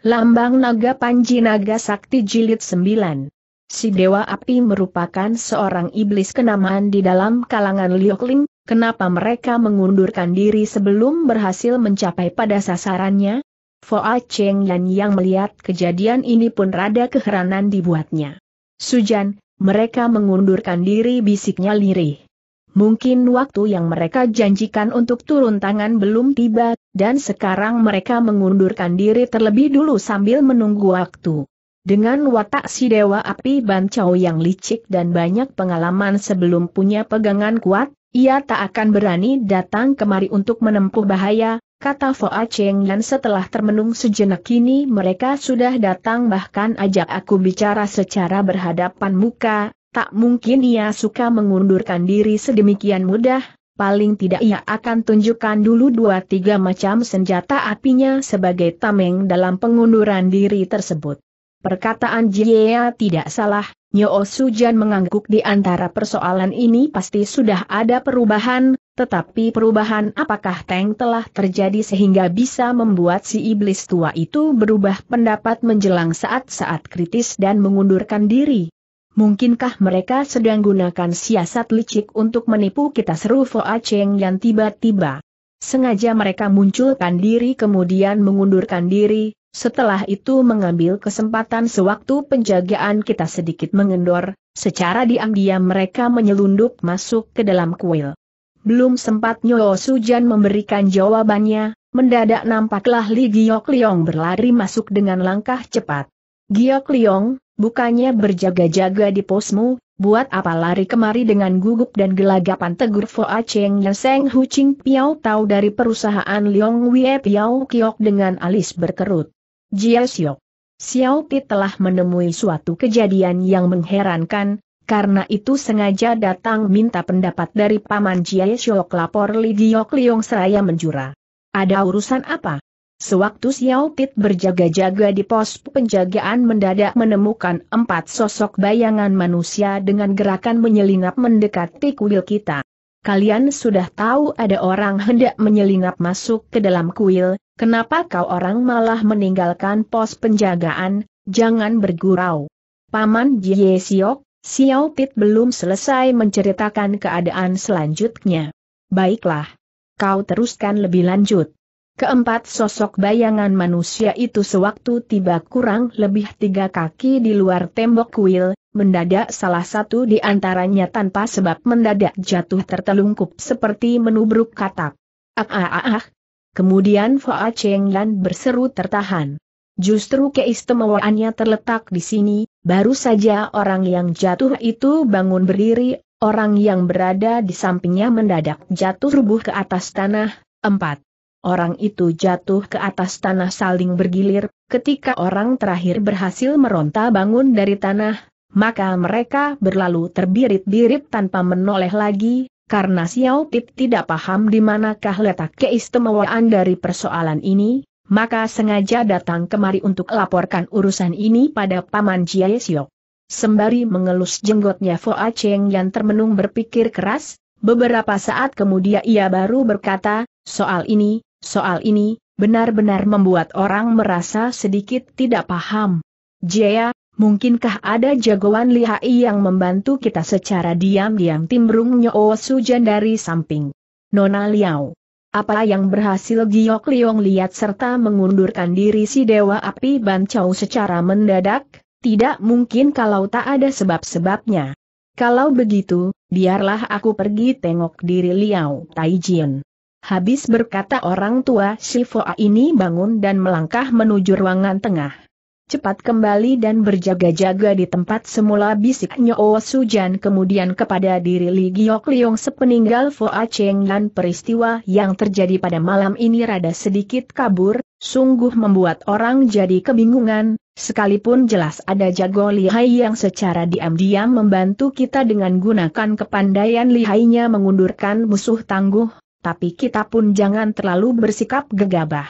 Lambang Naga Panji Naga Sakti Jilid 9 Si Dewa Api merupakan seorang iblis kenamaan di dalam kalangan Liokling, kenapa mereka mengundurkan diri sebelum berhasil mencapai pada sasarannya? Foa Cheng Yan yang melihat kejadian ini pun rada keheranan dibuatnya. Sujan, mereka mengundurkan diri bisiknya lirih. Mungkin waktu yang mereka janjikan untuk turun tangan belum tiba, dan sekarang mereka mengundurkan diri terlebih dulu sambil menunggu waktu. Dengan watak si Dewa Api Bancau yang licik dan banyak pengalaman sebelum punya pegangan kuat, ia tak akan berani datang kemari untuk menempuh bahaya, kata A Cheng dan setelah termenung sejenak ini, mereka sudah datang bahkan ajak aku bicara secara berhadapan muka, Tak mungkin ia suka mengundurkan diri sedemikian mudah, paling tidak ia akan tunjukkan dulu dua tiga macam senjata apinya sebagai tameng dalam pengunduran diri tersebut. Perkataan Jiea tidak salah, Nyo Sujan mengangguk di antara persoalan ini pasti sudah ada perubahan, tetapi perubahan apakah Teng telah terjadi sehingga bisa membuat si iblis tua itu berubah pendapat menjelang saat-saat kritis dan mengundurkan diri? Mungkinkah mereka sedang gunakan siasat licik untuk menipu kita seru Foa Cheng yang tiba-tiba. Sengaja mereka munculkan diri kemudian mengundurkan diri, setelah itu mengambil kesempatan sewaktu penjagaan kita sedikit mengendor, secara diam-diam mereka menyelundup masuk ke dalam kuil. Belum sempat Nyo Sujan memberikan jawabannya, mendadak nampaklah Li Giok Leong berlari masuk dengan langkah cepat. Giok Liong, bukannya berjaga-jaga di posmu, buat apa lari kemari dengan gugup dan gelagapan tegur Foa Cheng Seng Hu Ching Piao Tau dari perusahaan Liong Wie Piao Kiok dengan alis berkerut. Jia Siok. Xiao Pi telah menemui suatu kejadian yang mengherankan, karena itu sengaja datang minta pendapat dari Paman Jia Siok lapor Li Giok Liong seraya menjura. Ada urusan apa? Sewaktu Xiao Tit berjaga-jaga di pos penjagaan mendadak menemukan empat sosok bayangan manusia dengan gerakan menyelinap mendekati kuil kita. Kalian sudah tahu ada orang hendak menyelinap masuk ke dalam kuil, kenapa kau orang malah meninggalkan pos penjagaan, jangan bergurau. Paman Jie Siok, Xiao Tit belum selesai menceritakan keadaan selanjutnya. Baiklah. Kau teruskan lebih lanjut. Keempat sosok bayangan manusia itu sewaktu tiba kurang lebih tiga kaki di luar tembok kuil, mendadak salah satu di antaranya tanpa sebab mendadak jatuh tertelungkup seperti menubruk katak. Ah ah ah ah. Kemudian Foa Cheng Lan berseru tertahan. Justru keistimewaannya terletak di sini, baru saja orang yang jatuh itu bangun berdiri, orang yang berada di sampingnya mendadak jatuh rubuh ke atas tanah. Empat. Orang itu jatuh ke atas tanah saling bergilir, ketika orang terakhir berhasil meronta bangun dari tanah, maka mereka berlalu terbirit-birit tanpa menoleh lagi, karena Xiao Tit tidak paham di manakah letak keistimewaan dari persoalan ini, maka sengaja datang kemari untuk laporkan urusan ini pada Paman Jie Xiao. Sembari mengelus jenggotnya A Cheng yang termenung berpikir keras, beberapa saat kemudian ia baru berkata, soal ini, Soal ini, benar-benar membuat orang merasa sedikit tidak paham. Jaya, mungkinkah ada jagoan lihai yang membantu kita secara diam-diam timbrung Nyo Sujan dari samping? Nona Liao. Apa yang berhasil Giok Liong lihat serta mengundurkan diri si Dewa Api Bancau secara mendadak? Tidak mungkin kalau tak ada sebab-sebabnya. Kalau begitu, biarlah aku pergi tengok diri Liao Taijian. Habis berkata orang tua Sifoa ini bangun dan melangkah menuju ruangan tengah. Cepat kembali dan berjaga-jaga di tempat semula bisik Oh Sujan kemudian kepada diri Li Giok Liong sepeninggal Foa Cheng dan peristiwa yang terjadi pada malam ini rada sedikit kabur, sungguh membuat orang jadi kebingungan, sekalipun jelas ada jago lihai yang secara diam-diam membantu kita dengan gunakan kepandaian lihainya mengundurkan musuh tangguh, tapi kita pun jangan terlalu bersikap gegabah.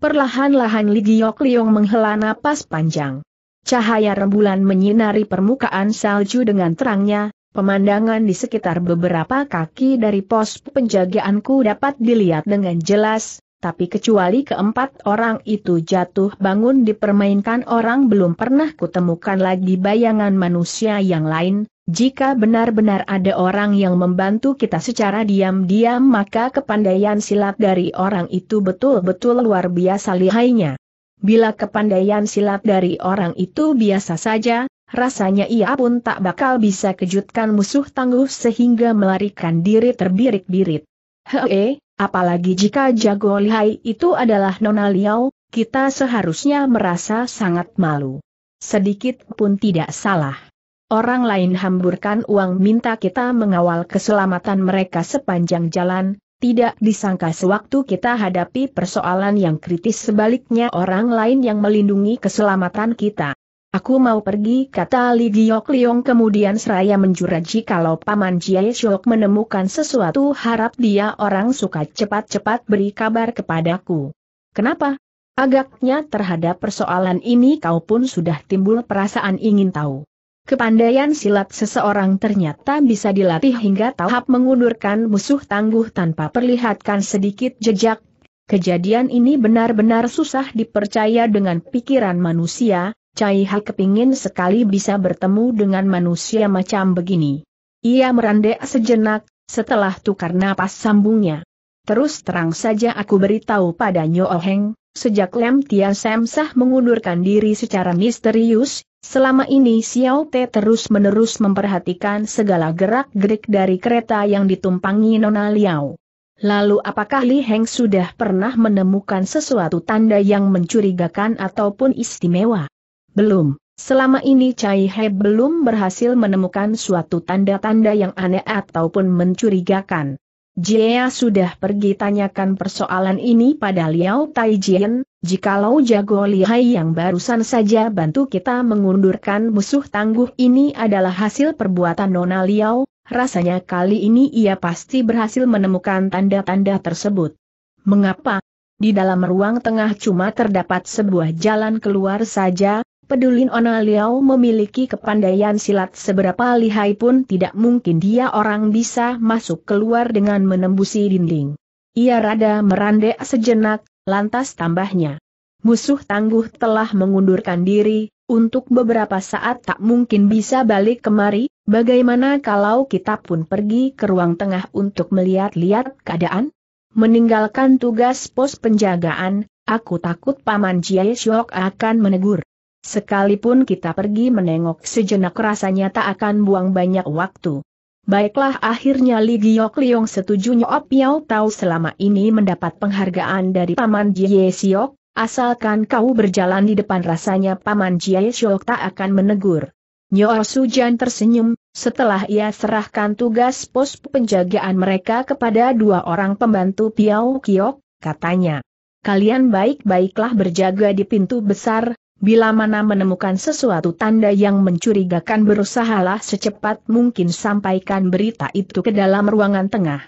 Perlahan-lahan Li Giok Liong menghela napas panjang. Cahaya rembulan menyinari permukaan salju dengan terangnya, pemandangan di sekitar beberapa kaki dari pos penjagaanku dapat dilihat dengan jelas, tapi kecuali keempat orang itu jatuh bangun dipermainkan orang belum pernah kutemukan lagi bayangan manusia yang lain, jika benar-benar ada orang yang membantu kita secara diam-diam maka kepandaian silat dari orang itu betul-betul luar biasa lihainya. Bila kepandaian silat dari orang itu biasa saja, rasanya ia pun tak bakal bisa kejutkan musuh tangguh sehingga melarikan diri terbirit-birit. Hei, apalagi jika jago lihai itu adalah Nona liau, kita seharusnya merasa sangat malu. Sedikit pun tidak salah. Orang lain hamburkan uang minta kita mengawal keselamatan mereka sepanjang jalan, tidak disangka sewaktu kita hadapi persoalan yang kritis sebaliknya orang lain yang melindungi keselamatan kita. Aku mau pergi kata Li Giok Liong kemudian seraya menjuraji kalau Paman Jie Shok menemukan sesuatu harap dia orang suka cepat-cepat beri kabar kepadaku. Kenapa? Agaknya terhadap persoalan ini kau pun sudah timbul perasaan ingin tahu. Kepandaian silat seseorang ternyata bisa dilatih hingga tahap mengundurkan musuh tangguh tanpa perlihatkan sedikit jejak. Kejadian ini benar-benar susah dipercaya dengan pikiran manusia, Cai Hai kepingin sekali bisa bertemu dengan manusia macam begini. Ia merandek sejenak, setelah tukar napas sambungnya. Terus terang saja aku beritahu pada Nyo Oheng, Sejak Lem Tia sah mengundurkan diri secara misterius, selama ini Xiao Te terus-menerus memperhatikan segala gerak-gerik dari kereta yang ditumpangi Nona Liao. Lalu apakah Li Heng sudah pernah menemukan sesuatu tanda yang mencurigakan ataupun istimewa? Belum. Selama ini Chai He belum berhasil menemukan suatu tanda-tanda yang aneh ataupun mencurigakan. Jia sudah pergi tanyakan persoalan ini pada Liao Taijian, jikalau jago lihai yang barusan saja bantu kita mengundurkan musuh tangguh ini adalah hasil perbuatan Nona Liao, rasanya kali ini ia pasti berhasil menemukan tanda-tanda tersebut. Mengapa? Di dalam ruang tengah cuma terdapat sebuah jalan keluar saja, Pedulin Ona Liao memiliki kepandaian silat seberapa lihai pun tidak mungkin dia orang bisa masuk keluar dengan menembusi dinding. Ia rada merandek sejenak, lantas tambahnya. Musuh tangguh telah mengundurkan diri, untuk beberapa saat tak mungkin bisa balik kemari, bagaimana kalau kita pun pergi ke ruang tengah untuk melihat-lihat keadaan? Meninggalkan tugas pos penjagaan, aku takut Paman Jiai Syok akan menegur. Sekalipun kita pergi menengok sejenak rasanya tak akan buang banyak waktu. Baiklah akhirnya Li Giok Liong setuju Nyo Piao Tau selama ini mendapat penghargaan dari Paman Jie Siok, asalkan kau berjalan di depan rasanya Paman Jie Siok tak akan menegur. Nyo Sujan tersenyum, setelah ia serahkan tugas pos penjagaan mereka kepada dua orang pembantu Piao Kiok, katanya. Kalian baik-baiklah berjaga di pintu besar, Bila mana menemukan sesuatu tanda yang mencurigakan berusahalah secepat mungkin sampaikan berita itu ke dalam ruangan tengah.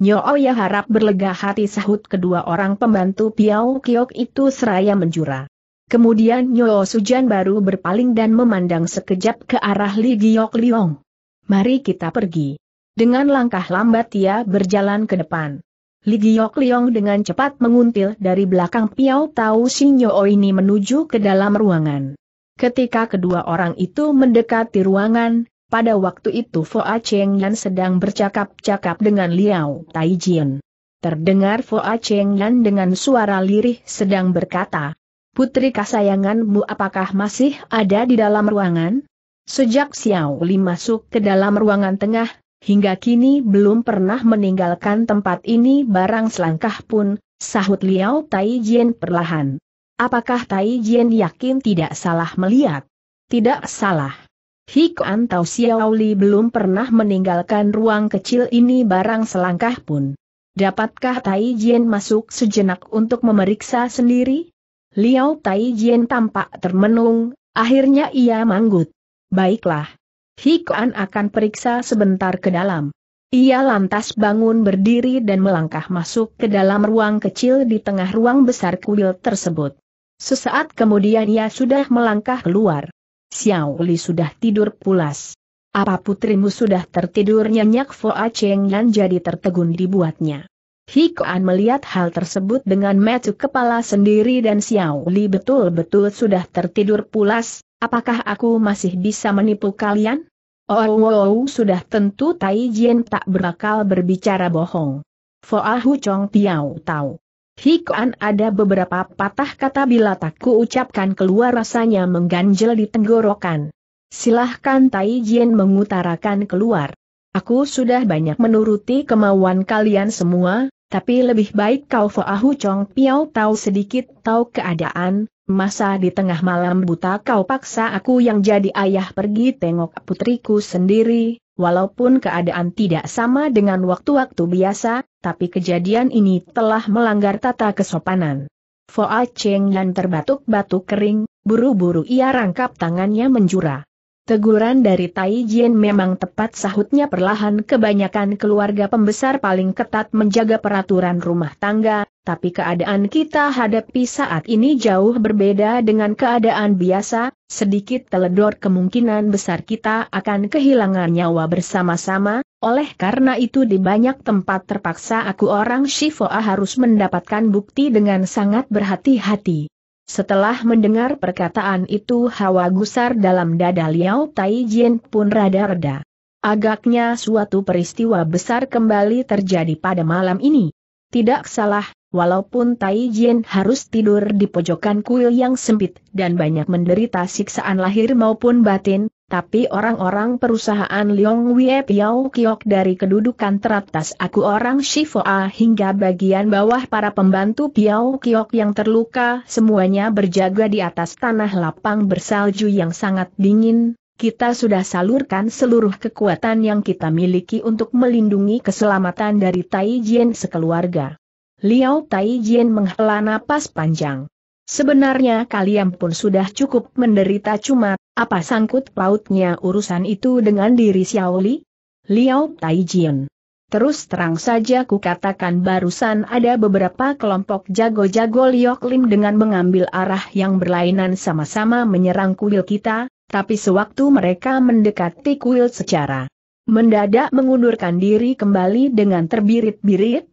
Nyooya oh harap berlega hati sahut kedua orang pembantu Piao Kiok itu seraya menjura. Kemudian Nyoo oh Sujan baru berpaling dan memandang sekejap ke arah Li Giok Liong. Mari kita pergi. Dengan langkah lambat ia berjalan ke depan. Li Giok Liong dengan cepat menguntil dari belakang Piao Tau Sinyo ini menuju ke dalam ruangan. Ketika kedua orang itu mendekati ruangan, pada waktu itu Foa Cheng Yan sedang bercakap-cakap dengan Liao Tai Jian. Terdengar Foa Cheng Yan dengan suara lirih sedang berkata, Putri kasayanganmu apakah masih ada di dalam ruangan? Sejak Xiao Li masuk ke dalam ruangan tengah, hingga kini belum pernah meninggalkan tempat ini barang selangkah pun, sahut Liao Tai Jian perlahan. Apakah Tai Jian yakin tidak salah melihat? Tidak salah. Hikuan Xiao Li belum pernah meninggalkan ruang kecil ini barang selangkah pun. Dapatkah Tai Jian masuk sejenak untuk memeriksa sendiri? Liao Tai Jian tampak termenung, akhirnya ia manggut. Baiklah, Hikuan akan periksa sebentar ke dalam. Ia lantas bangun berdiri dan melangkah masuk ke dalam ruang kecil di tengah ruang besar kuil tersebut. Sesaat kemudian ia sudah melangkah keluar. Xiao Li sudah tidur pulas. Apa putrimu sudah tertidur nyenyak Foa Cheng Yan jadi tertegun dibuatnya. Hikuan melihat hal tersebut dengan metu kepala sendiri dan Xiao Li betul-betul sudah tertidur pulas, apakah aku masih bisa menipu kalian? Oh, oh, sudah tentu Tai Jian tak berakal berbicara bohong. Foahu Chong Piao tahu. Hikuan ada beberapa patah kata bila tak ucapkan keluar rasanya mengganjel di tenggorokan. Silahkan Tai Jian mengutarakan keluar. Aku sudah banyak menuruti kemauan kalian semua, tapi lebih baik kau Foahu Chong Piao tahu sedikit tahu keadaan, masa di tengah malam buta kau paksa aku yang jadi ayah pergi tengok putriku sendiri, walaupun keadaan tidak sama dengan waktu-waktu biasa, tapi kejadian ini telah melanggar tata kesopanan. Foa Cheng Yan terbatuk-batuk kering, buru-buru ia rangkap tangannya menjura. Teguran dari Tai Jin memang tepat sahutnya perlahan kebanyakan keluarga pembesar paling ketat menjaga peraturan rumah tangga, tapi keadaan kita hadapi saat ini jauh berbeda dengan keadaan biasa, sedikit teledor kemungkinan besar kita akan kehilangan nyawa bersama-sama, oleh karena itu di banyak tempat terpaksa aku orang Shifoa harus mendapatkan bukti dengan sangat berhati-hati. Setelah mendengar perkataan itu hawa gusar dalam dada Liao Tai Jin pun rada rada Agaknya suatu peristiwa besar kembali terjadi pada malam ini. Tidak salah, Walaupun Tai Jin harus tidur di pojokan kuil yang sempit dan banyak menderita siksaan lahir maupun batin, tapi orang-orang perusahaan Leong Wie Piao Kiok dari kedudukan teratas aku orang Shifoa hingga bagian bawah para pembantu Piao Kiok yang terluka semuanya berjaga di atas tanah lapang bersalju yang sangat dingin. Kita sudah salurkan seluruh kekuatan yang kita miliki untuk melindungi keselamatan dari Tai Jin sekeluarga. Liao Taijian menghela napas panjang. Sebenarnya kalian pun sudah cukup menderita cuma, apa sangkut pautnya urusan itu dengan diri Xiaoli? Liao Taijian. Terus terang saja kukatakan barusan ada beberapa kelompok jago-jago Liok Lim dengan mengambil arah yang berlainan sama-sama menyerang kuil kita, tapi sewaktu mereka mendekati kuil secara mendadak mengundurkan diri kembali dengan terbirit-birit.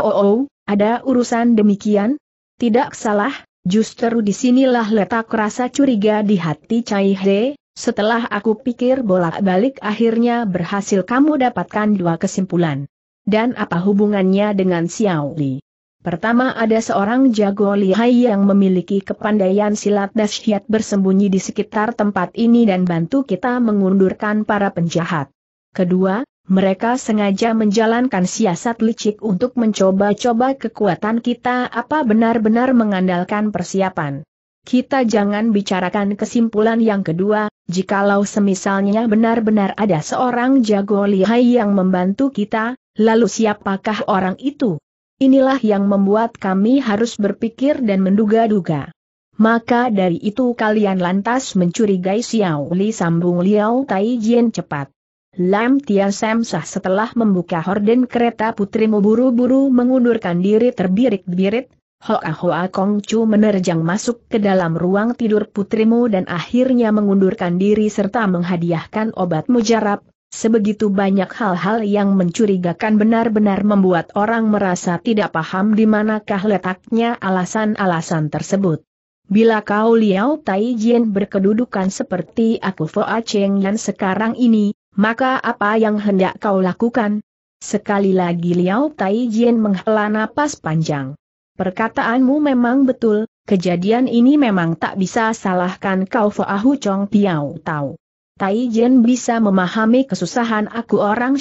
Oh, oh, oh ada urusan demikian? Tidak salah, justru disinilah letak rasa curiga di hati Cai He, setelah aku pikir bolak-balik akhirnya berhasil kamu dapatkan dua kesimpulan. Dan apa hubungannya dengan Xiao Li? Pertama ada seorang jago lihai yang memiliki kepandaian silat dasyat bersembunyi di sekitar tempat ini dan bantu kita mengundurkan para penjahat. Kedua, mereka sengaja menjalankan siasat licik untuk mencoba-coba kekuatan kita apa benar-benar mengandalkan persiapan. Kita jangan bicarakan kesimpulan yang kedua, jikalau semisalnya benar-benar ada seorang jago lihai yang membantu kita, lalu siapakah orang itu? Inilah yang membuat kami harus berpikir dan menduga-duga. Maka dari itu kalian lantas mencurigai Xiao Li sambung Liao Tai cepat. Lam Tia sah setelah membuka horden kereta putrimu buru-buru mengundurkan diri terbirit birit Hoa Hoa Kong Chu menerjang masuk ke dalam ruang tidur putrimu dan akhirnya mengundurkan diri serta menghadiahkan obat mujarab, sebegitu banyak hal-hal yang mencurigakan benar-benar membuat orang merasa tidak paham di manakah letaknya alasan-alasan tersebut. Bila kau Liao Tai Jin berkedudukan seperti aku Foa Cheng yang sekarang ini, maka apa yang hendak kau lakukan? Sekali lagi Liao Tai Jin menghela napas panjang. Perkataanmu memang betul, kejadian ini memang tak bisa salahkan kau Ahu Chong Piao Tau. Tai Jin bisa memahami kesusahan aku orang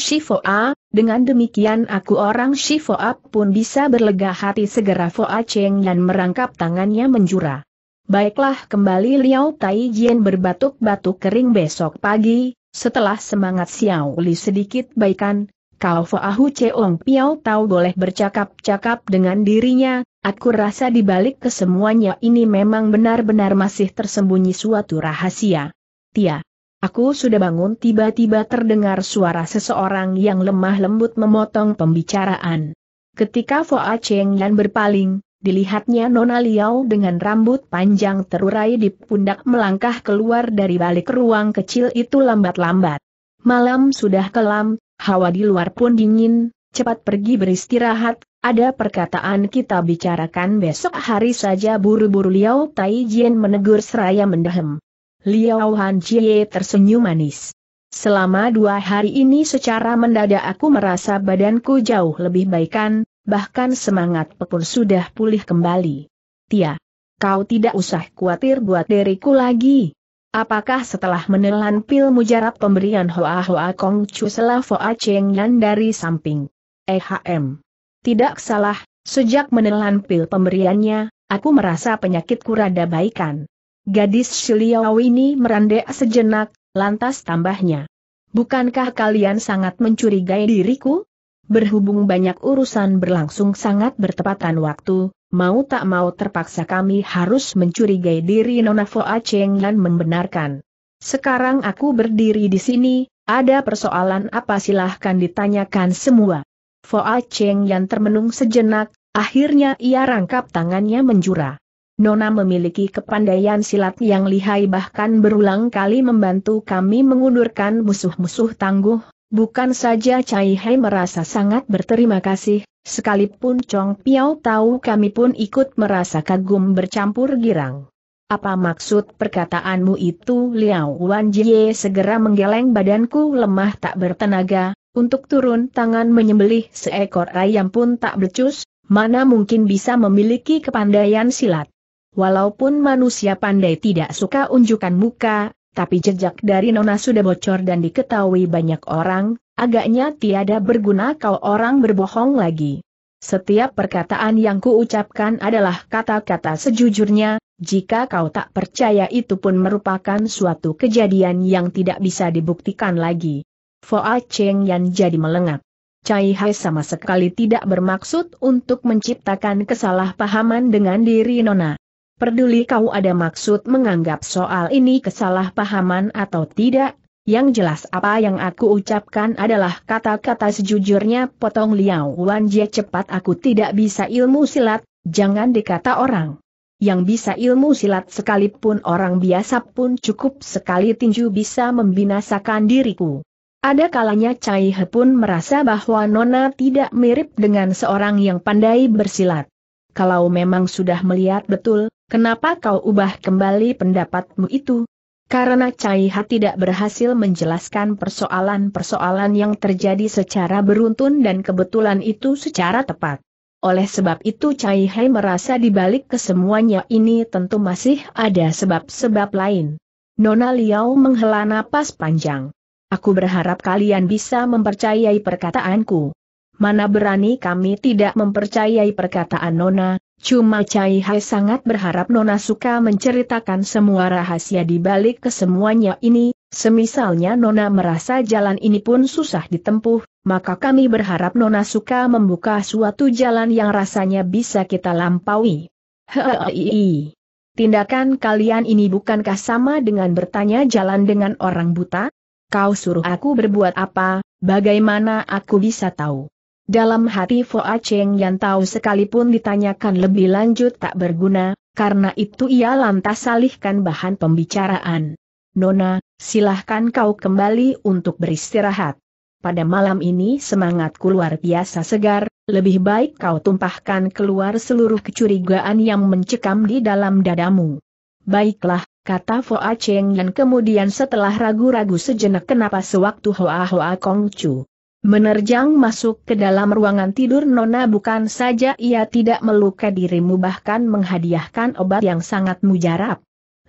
A, dengan demikian aku orang Shifoa pun bisa berlega hati segera Foa Cheng dan merangkap tangannya menjura. Baiklah kembali Liao Tai Jin berbatuk-batuk kering besok pagi, setelah semangat Xiao Li sedikit baikan, Kau Faahu Cheong Piao Tau boleh bercakap-cakap dengan dirinya, aku rasa dibalik kesemuanya ini memang benar-benar masih tersembunyi suatu rahasia. Tia. Aku sudah bangun tiba-tiba terdengar suara seseorang yang lemah lembut memotong pembicaraan. Ketika Foa Cheng Yan berpaling, Dilihatnya Nona Liao dengan rambut panjang terurai di pundak melangkah keluar dari balik ruang kecil itu lambat-lambat. Malam sudah kelam, hawa di luar pun dingin, cepat pergi beristirahat, ada perkataan kita bicarakan besok hari saja buru-buru Liao Tai Jian menegur seraya mendehem. Liao Han Jie tersenyum manis. Selama dua hari ini secara mendadak aku merasa badanku jauh lebih baikan, bahkan semangat pun sudah pulih kembali. Tia, kau tidak usah khawatir buat diriku lagi. Apakah setelah menelan pil mujarab pemberian Hoa Hoa Kong Chu Selavo Aceng Yan dari samping? EHM. Tidak salah, sejak menelan pil pemberiannya, aku merasa penyakitku rada baikan. Gadis Shiliau ini merandek sejenak, lantas tambahnya. Bukankah kalian sangat mencurigai diriku? berhubung banyak urusan berlangsung sangat bertepatan waktu, mau tak mau terpaksa kami harus mencurigai diri Nona Foa Cheng dan membenarkan. Sekarang aku berdiri di sini, ada persoalan apa silahkan ditanyakan semua. Foa Cheng yang termenung sejenak, akhirnya ia rangkap tangannya menjura. Nona memiliki kepandaian silat yang lihai bahkan berulang kali membantu kami mengundurkan musuh-musuh tangguh, Bukan saja Cai Hei merasa sangat berterima kasih, sekalipun Chong Piao tahu kami pun ikut merasa kagum bercampur girang. Apa maksud perkataanmu itu Liao Wan Jie segera menggeleng badanku lemah tak bertenaga, untuk turun tangan menyembelih seekor ayam pun tak becus, mana mungkin bisa memiliki kepandaian silat. Walaupun manusia pandai tidak suka unjukan muka, tapi jejak dari Nona sudah bocor dan diketahui banyak orang, agaknya tiada berguna kau orang berbohong lagi. Setiap perkataan yang kuucapkan adalah kata-kata sejujurnya, jika kau tak percaya itu pun merupakan suatu kejadian yang tidak bisa dibuktikan lagi. Foa Cheng Yan jadi melengak. Cai Hai sama sekali tidak bermaksud untuk menciptakan kesalahpahaman dengan diri Nona. Peduli kau ada maksud menganggap soal ini kesalahpahaman atau tidak? Yang jelas apa yang aku ucapkan adalah kata-kata sejujurnya potong liau, Wan Jie cepat aku tidak bisa ilmu silat, jangan dikata orang. Yang bisa ilmu silat sekalipun orang biasa pun cukup sekali tinju bisa membinasakan diriku. Ada kalanya Cai He pun merasa bahwa Nona tidak mirip dengan seorang yang pandai bersilat. Kalau memang sudah melihat betul, Kenapa kau ubah kembali pendapatmu itu? Karena Cai Ha tidak berhasil menjelaskan persoalan-persoalan yang terjadi secara beruntun dan kebetulan itu secara tepat. Oleh sebab itu Cai Hai merasa dibalik kesemuanya ini tentu masih ada sebab-sebab lain. Nona Liao menghela napas panjang. Aku berharap kalian bisa mempercayai perkataanku. Mana berani kami tidak mempercayai perkataan Nona, Cuma Cai Hai sangat berharap Nona suka menceritakan semua rahasia di balik kesemuanya ini, semisalnya Nona merasa jalan ini pun susah ditempuh, maka kami berharap Nona suka membuka suatu jalan yang rasanya bisa kita lampaui. Hei, tindakan kalian ini bukankah sama dengan bertanya jalan dengan orang buta? Kau suruh aku berbuat apa, bagaimana aku bisa tahu? Dalam hati A Cheng yang tahu sekalipun ditanyakan lebih lanjut tak berguna, karena itu ia lantas alihkan bahan pembicaraan. Nona, silahkan kau kembali untuk beristirahat. Pada malam ini semangatku luar biasa segar, lebih baik kau tumpahkan keluar seluruh kecurigaan yang mencekam di dalam dadamu. Baiklah, kata A Cheng yang kemudian setelah ragu-ragu sejenak kenapa sewaktu Hoa Hoa Kong Chu Menerjang masuk ke dalam ruangan tidur Nona bukan saja ia tidak meluka dirimu bahkan menghadiahkan obat yang sangat mujarab.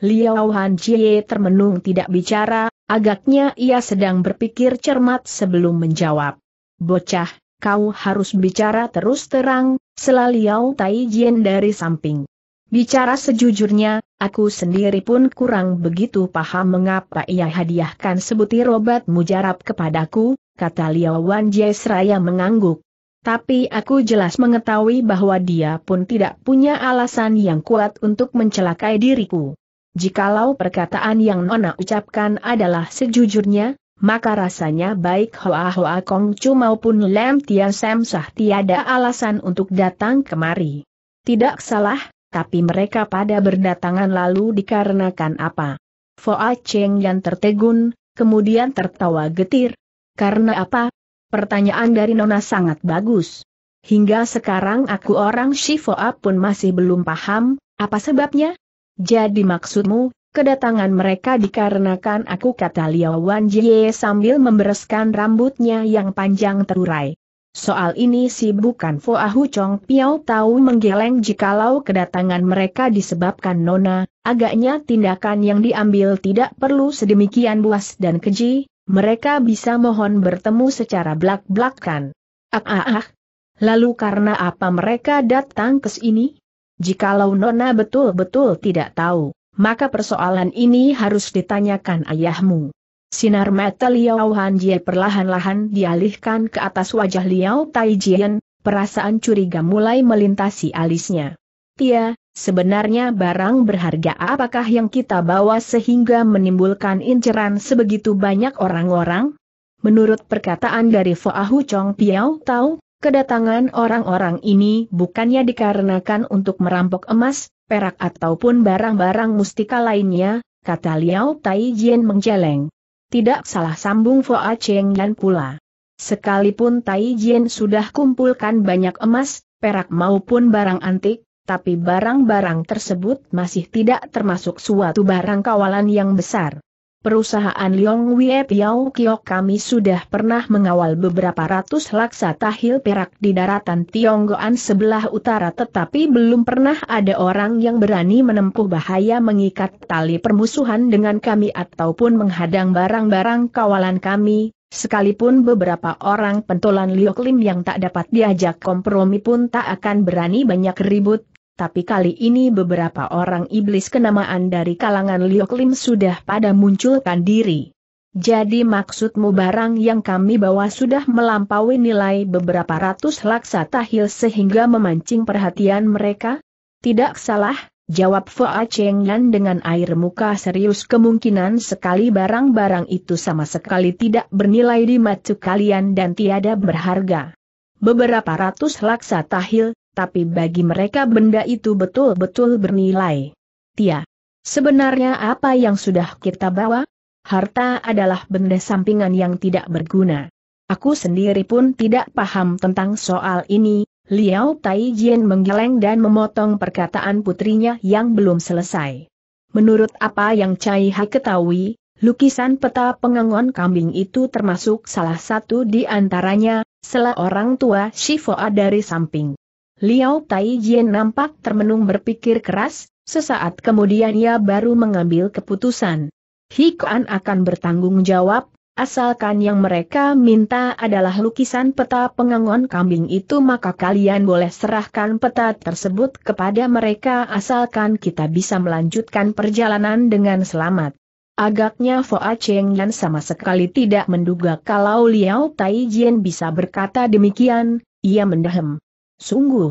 Liao Han Jie termenung tidak bicara, agaknya ia sedang berpikir cermat sebelum menjawab. Bocah, kau harus bicara terus terang, Liao Tai Jien dari samping. Bicara sejujurnya, aku sendiri pun kurang begitu paham mengapa ia hadiahkan sebutir obat mujarab kepadaku, kata Liao Wan Jie seraya mengangguk. Tapi aku jelas mengetahui bahwa dia pun tidak punya alasan yang kuat untuk mencelakai diriku. Jikalau perkataan yang Nona ucapkan adalah sejujurnya, maka rasanya baik Hoa Hoa Kong Chu maupun Lem Tian Sam Sah tiada alasan untuk datang kemari. Tidak salah, tapi mereka pada berdatangan lalu dikarenakan apa? Foa Cheng yang tertegun, kemudian tertawa getir, karena apa? Pertanyaan dari Nona sangat bagus. Hingga sekarang aku orang Shifoa pun masih belum paham, apa sebabnya? Jadi maksudmu, kedatangan mereka dikarenakan aku kata Liao Wan sambil membereskan rambutnya yang panjang terurai. Soal ini si bukan Foa Hu Chong Piao tahu menggeleng jikalau kedatangan mereka disebabkan Nona, agaknya tindakan yang diambil tidak perlu sedemikian buas dan keji, mereka bisa mohon bertemu secara blak-blakan. Ah ah ah. Lalu karena apa mereka datang ke sini? Jikalau Nona betul-betul tidak tahu, maka persoalan ini harus ditanyakan ayahmu. Sinar mata Liao Han perlahan-lahan dialihkan ke atas wajah Liao Taijian. perasaan curiga mulai melintasi alisnya. Tia, Sebenarnya barang berharga apakah yang kita bawa sehingga menimbulkan inceran sebegitu banyak orang-orang? Menurut perkataan dari Foahu Chong Piao Tau, kedatangan orang-orang ini bukannya dikarenakan untuk merampok emas, perak ataupun barang-barang mustika lainnya, kata Liao Tai Jian menjeleng. Tidak salah sambung Foa Cheng dan pula. Sekalipun Tai Jian sudah kumpulkan banyak emas, perak maupun barang antik, tapi barang-barang tersebut masih tidak termasuk suatu barang kawalan yang besar. Perusahaan Liong Wie Piao Kiok kami sudah pernah mengawal beberapa ratus laksa tahil perak di daratan Tionggoan sebelah utara tetapi belum pernah ada orang yang berani menempuh bahaya mengikat tali permusuhan dengan kami ataupun menghadang barang-barang kawalan kami, Sekalipun beberapa orang pentolan Liok Lim yang tak dapat diajak kompromi pun tak akan berani banyak ribut, tapi kali ini beberapa orang iblis kenamaan dari kalangan Lioklim sudah pada munculkan diri. Jadi maksudmu barang yang kami bawa sudah melampaui nilai beberapa ratus laksa tahil sehingga memancing perhatian mereka? Tidak salah, jawab Fa Cheng Yan dengan air muka serius kemungkinan sekali barang-barang itu sama sekali tidak bernilai di mata kalian dan tiada berharga. Beberapa ratus laksa tahil, tapi bagi mereka benda itu betul-betul bernilai. Tia, sebenarnya apa yang sudah kita bawa? Harta adalah benda sampingan yang tidak berguna. Aku sendiri pun tidak paham tentang soal ini, Liao Taijian menggeleng dan memotong perkataan putrinya yang belum selesai. Menurut apa yang Cai Hai ketahui, lukisan peta pengangon kambing itu termasuk salah satu di antaranya, setelah orang tua Shifoa dari samping. Liao Taijian nampak termenung berpikir keras, sesaat kemudian ia baru mengambil keputusan. Hikuan akan bertanggung jawab, asalkan yang mereka minta adalah lukisan peta pengangon kambing itu maka kalian boleh serahkan peta tersebut kepada mereka asalkan kita bisa melanjutkan perjalanan dengan selamat. Agaknya Foa Cheng Yan sama sekali tidak menduga kalau Liao Taijian bisa berkata demikian, ia mendehem. Sungguh.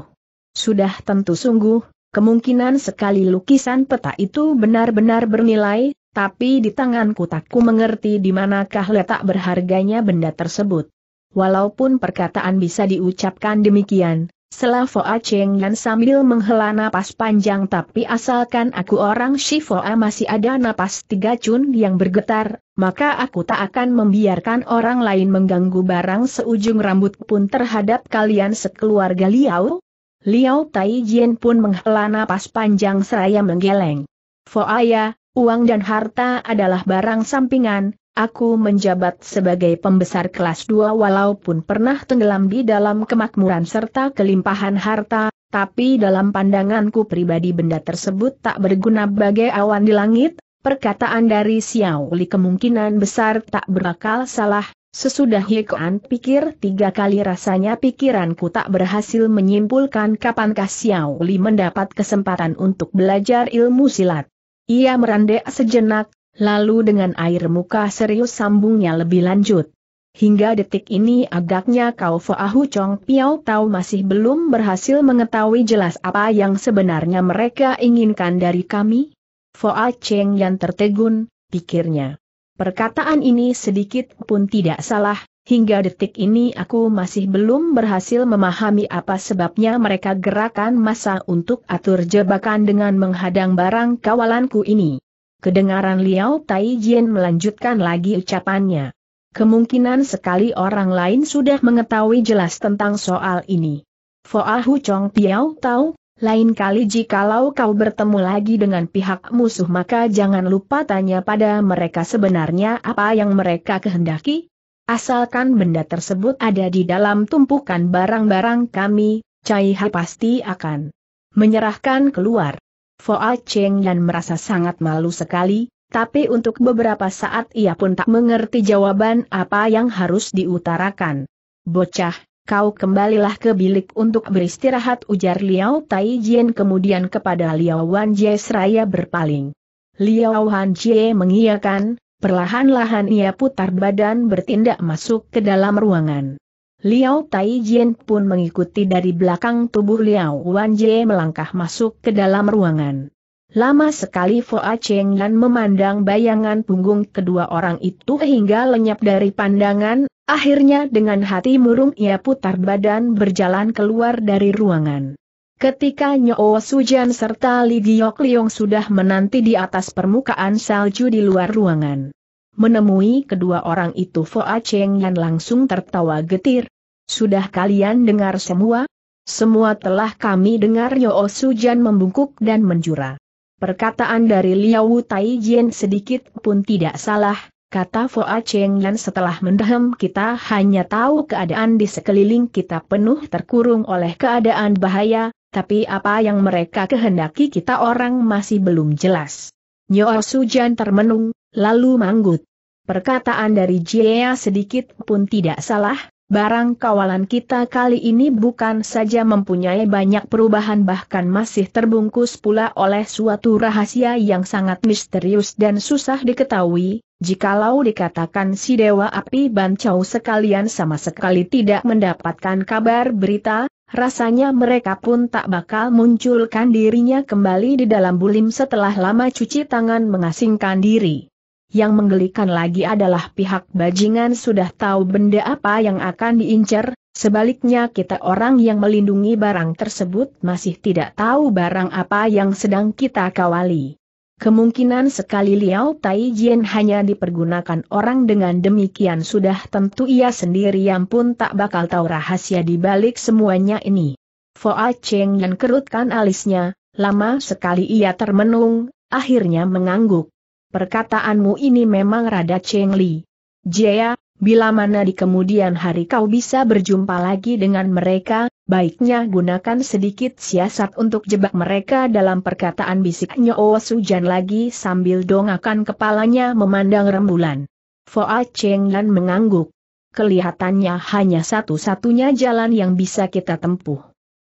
Sudah tentu sungguh, kemungkinan sekali lukisan peta itu benar-benar bernilai, tapi di tanganku takku mengerti di manakah letak berharganya benda tersebut. Walaupun perkataan bisa diucapkan demikian, Selafoa Cheng Yan sambil menghela napas panjang tapi asalkan aku orang Shifoa masih ada napas tiga cun yang bergetar, maka aku tak akan membiarkan orang lain mengganggu barang seujung rambut pun terhadap kalian sekeluarga Liao. Liao Tai Jien pun menghela napas panjang seraya menggeleng. Fo Foaya, uang dan harta adalah barang sampingan, Aku menjabat sebagai pembesar kelas 2 walaupun pernah tenggelam di dalam kemakmuran serta kelimpahan harta, tapi dalam pandanganku pribadi benda tersebut tak berguna bagai awan di langit, perkataan dari Xiao Li kemungkinan besar tak berakal salah, sesudah Hikoan pikir tiga kali rasanya pikiranku tak berhasil menyimpulkan kapankah Xiao Li mendapat kesempatan untuk belajar ilmu silat. Ia merendah sejenak, Lalu dengan air muka serius sambungnya lebih lanjut. Hingga detik ini agaknya kau Foahu Chong Piao Tau masih belum berhasil mengetahui jelas apa yang sebenarnya mereka inginkan dari kami? Foa Cheng yang tertegun, pikirnya. Perkataan ini sedikit pun tidak salah, hingga detik ini aku masih belum berhasil memahami apa sebabnya mereka gerakan masa untuk atur jebakan dengan menghadang barang kawalanku ini. Kedengaran Liao Tai Jian melanjutkan lagi ucapannya. Kemungkinan sekali orang lain sudah mengetahui jelas tentang soal ini. Foa Hu Chong Piao tahu, lain kali jikalau kau bertemu lagi dengan pihak musuh maka jangan lupa tanya pada mereka sebenarnya apa yang mereka kehendaki. Asalkan benda tersebut ada di dalam tumpukan barang-barang kami, Cai Ha pasti akan menyerahkan keluar. Foa Cheng Yan merasa sangat malu sekali, tapi untuk beberapa saat ia pun tak mengerti jawaban apa yang harus diutarakan. Bocah, kau kembalilah ke bilik untuk beristirahat ujar Liao Tai Jian kemudian kepada Liao Wan Jie seraya berpaling. Liao Wan Jie mengiyakan, perlahan-lahan ia putar badan bertindak masuk ke dalam ruangan. Liao Taijian pun mengikuti dari belakang tubuh Liao Wanjie melangkah masuk ke dalam ruangan. Lama sekali A Cheng Yan memandang bayangan punggung kedua orang itu hingga lenyap dari pandangan, akhirnya dengan hati murung ia putar badan berjalan keluar dari ruangan. Ketika Nyo Sujan serta Li Giok Liong sudah menanti di atas permukaan salju di luar ruangan. Menemui kedua orang itu Foa Cheng Yan langsung tertawa getir. Sudah kalian dengar semua? Semua telah kami dengar Yoo oh Sujan membungkuk dan menjura. Perkataan dari Liao Tai Jian sedikit pun tidak salah, kata Foa Cheng Yan setelah mendaham kita hanya tahu keadaan di sekeliling kita penuh terkurung oleh keadaan bahaya, tapi apa yang mereka kehendaki kita orang masih belum jelas. Nyo oh Sujan termenung, lalu manggut. Perkataan dari Jia sedikit pun tidak salah, barang kawalan kita kali ini bukan saja mempunyai banyak perubahan bahkan masih terbungkus pula oleh suatu rahasia yang sangat misterius dan susah diketahui, Jikalau dikatakan si Dewa Api Bancau sekalian sama sekali tidak mendapatkan kabar berita, rasanya mereka pun tak bakal munculkan dirinya kembali di dalam bulim setelah lama cuci tangan mengasingkan diri. Yang menggelikan lagi adalah pihak bajingan sudah tahu benda apa yang akan diincar, sebaliknya kita orang yang melindungi barang tersebut masih tidak tahu barang apa yang sedang kita kawali. Kemungkinan sekali Liao Tai Jian hanya dipergunakan orang dengan demikian sudah tentu ia sendiri yang pun tak bakal tahu rahasia di balik semuanya ini. Foa Cheng yang kerutkan alisnya, lama sekali ia termenung, akhirnya mengangguk perkataanmu ini memang rada cengli. Jaya, bila mana di kemudian hari kau bisa berjumpa lagi dengan mereka, baiknya gunakan sedikit siasat untuk jebak mereka dalam perkataan bisiknya Oh Sujan lagi sambil dongakan kepalanya memandang rembulan. Foa Cheng Lan mengangguk. Kelihatannya hanya satu-satunya jalan yang bisa kita tempuh.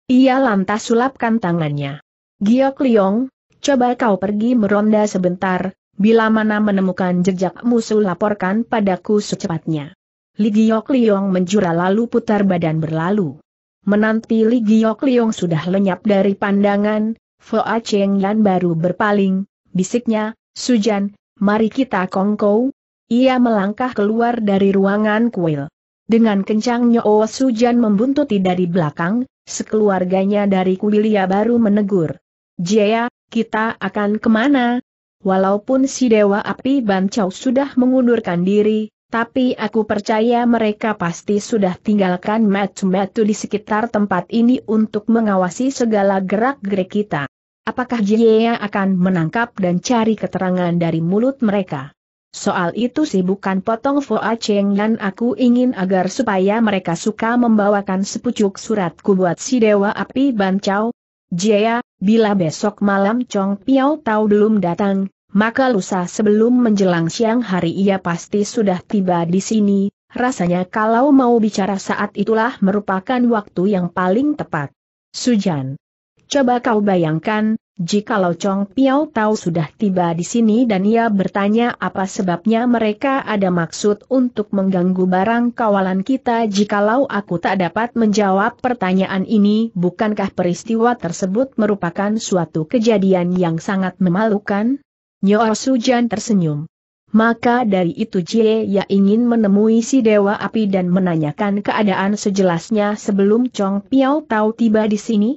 Ia lantas sulapkan tangannya. Giok Liong, coba kau pergi meronda sebentar, Bila mana menemukan jejak musuh laporkan padaku secepatnya. Li Giok Liong menjura lalu putar badan berlalu. Menanti Li Giok Liong sudah lenyap dari pandangan, Foa Cheng Yan baru berpaling, bisiknya, Sujan, mari kita kongkow. Ia melangkah keluar dari ruangan kuil. Dengan kencang Nyo oh, Sujan membuntuti dari belakang, sekeluarganya dari kuil ia baru menegur. Jaya, kita akan kemana? Walaupun si Dewa Api Bancau sudah mengundurkan diri, tapi aku percaya mereka pasti sudah tinggalkan metu-metu di sekitar tempat ini untuk mengawasi segala gerak-gerik kita. Apakah Jie akan menangkap dan cari keterangan dari mulut mereka? Soal itu sih bukan potong Foa Cheng dan aku ingin agar supaya mereka suka membawakan sepucuk suratku buat si Dewa Api Bancau, Jaya, bila besok malam Chong Piao tahu belum datang, maka lusa sebelum menjelang siang hari ia pasti sudah tiba di sini, rasanya kalau mau bicara saat itulah merupakan waktu yang paling tepat. Sujan. Coba kau bayangkan, Jikalau Chong Piao tahu sudah tiba di sini dan ia bertanya apa sebabnya mereka ada maksud untuk mengganggu barang kawalan kita jikalau aku tak dapat menjawab pertanyaan ini bukankah peristiwa tersebut merupakan suatu kejadian yang sangat memalukan? Nyo Sujan tersenyum. Maka dari itu Jie Ya ingin menemui si Dewa Api dan menanyakan keadaan sejelasnya sebelum Chong Piao tahu tiba di sini?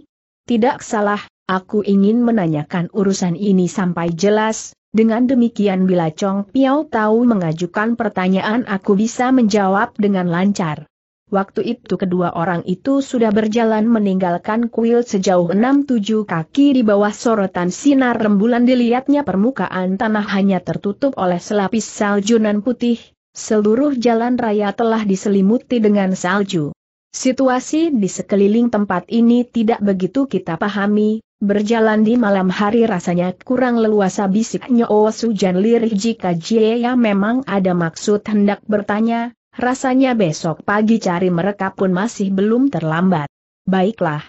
Tidak salah, Aku ingin menanyakan urusan ini sampai jelas, dengan demikian bila Chong Piao tahu mengajukan pertanyaan aku bisa menjawab dengan lancar. Waktu itu kedua orang itu sudah berjalan meninggalkan kuil sejauh enam tujuh kaki di bawah sorotan sinar rembulan dilihatnya permukaan tanah hanya tertutup oleh selapis saljunan putih, seluruh jalan raya telah diselimuti dengan salju. Situasi di sekeliling tempat ini tidak begitu kita pahami, Berjalan di malam hari rasanya kurang leluasa bisiknya Oh Sujan lirih jika ya memang ada maksud hendak bertanya, rasanya besok pagi cari mereka pun masih belum terlambat. Baiklah.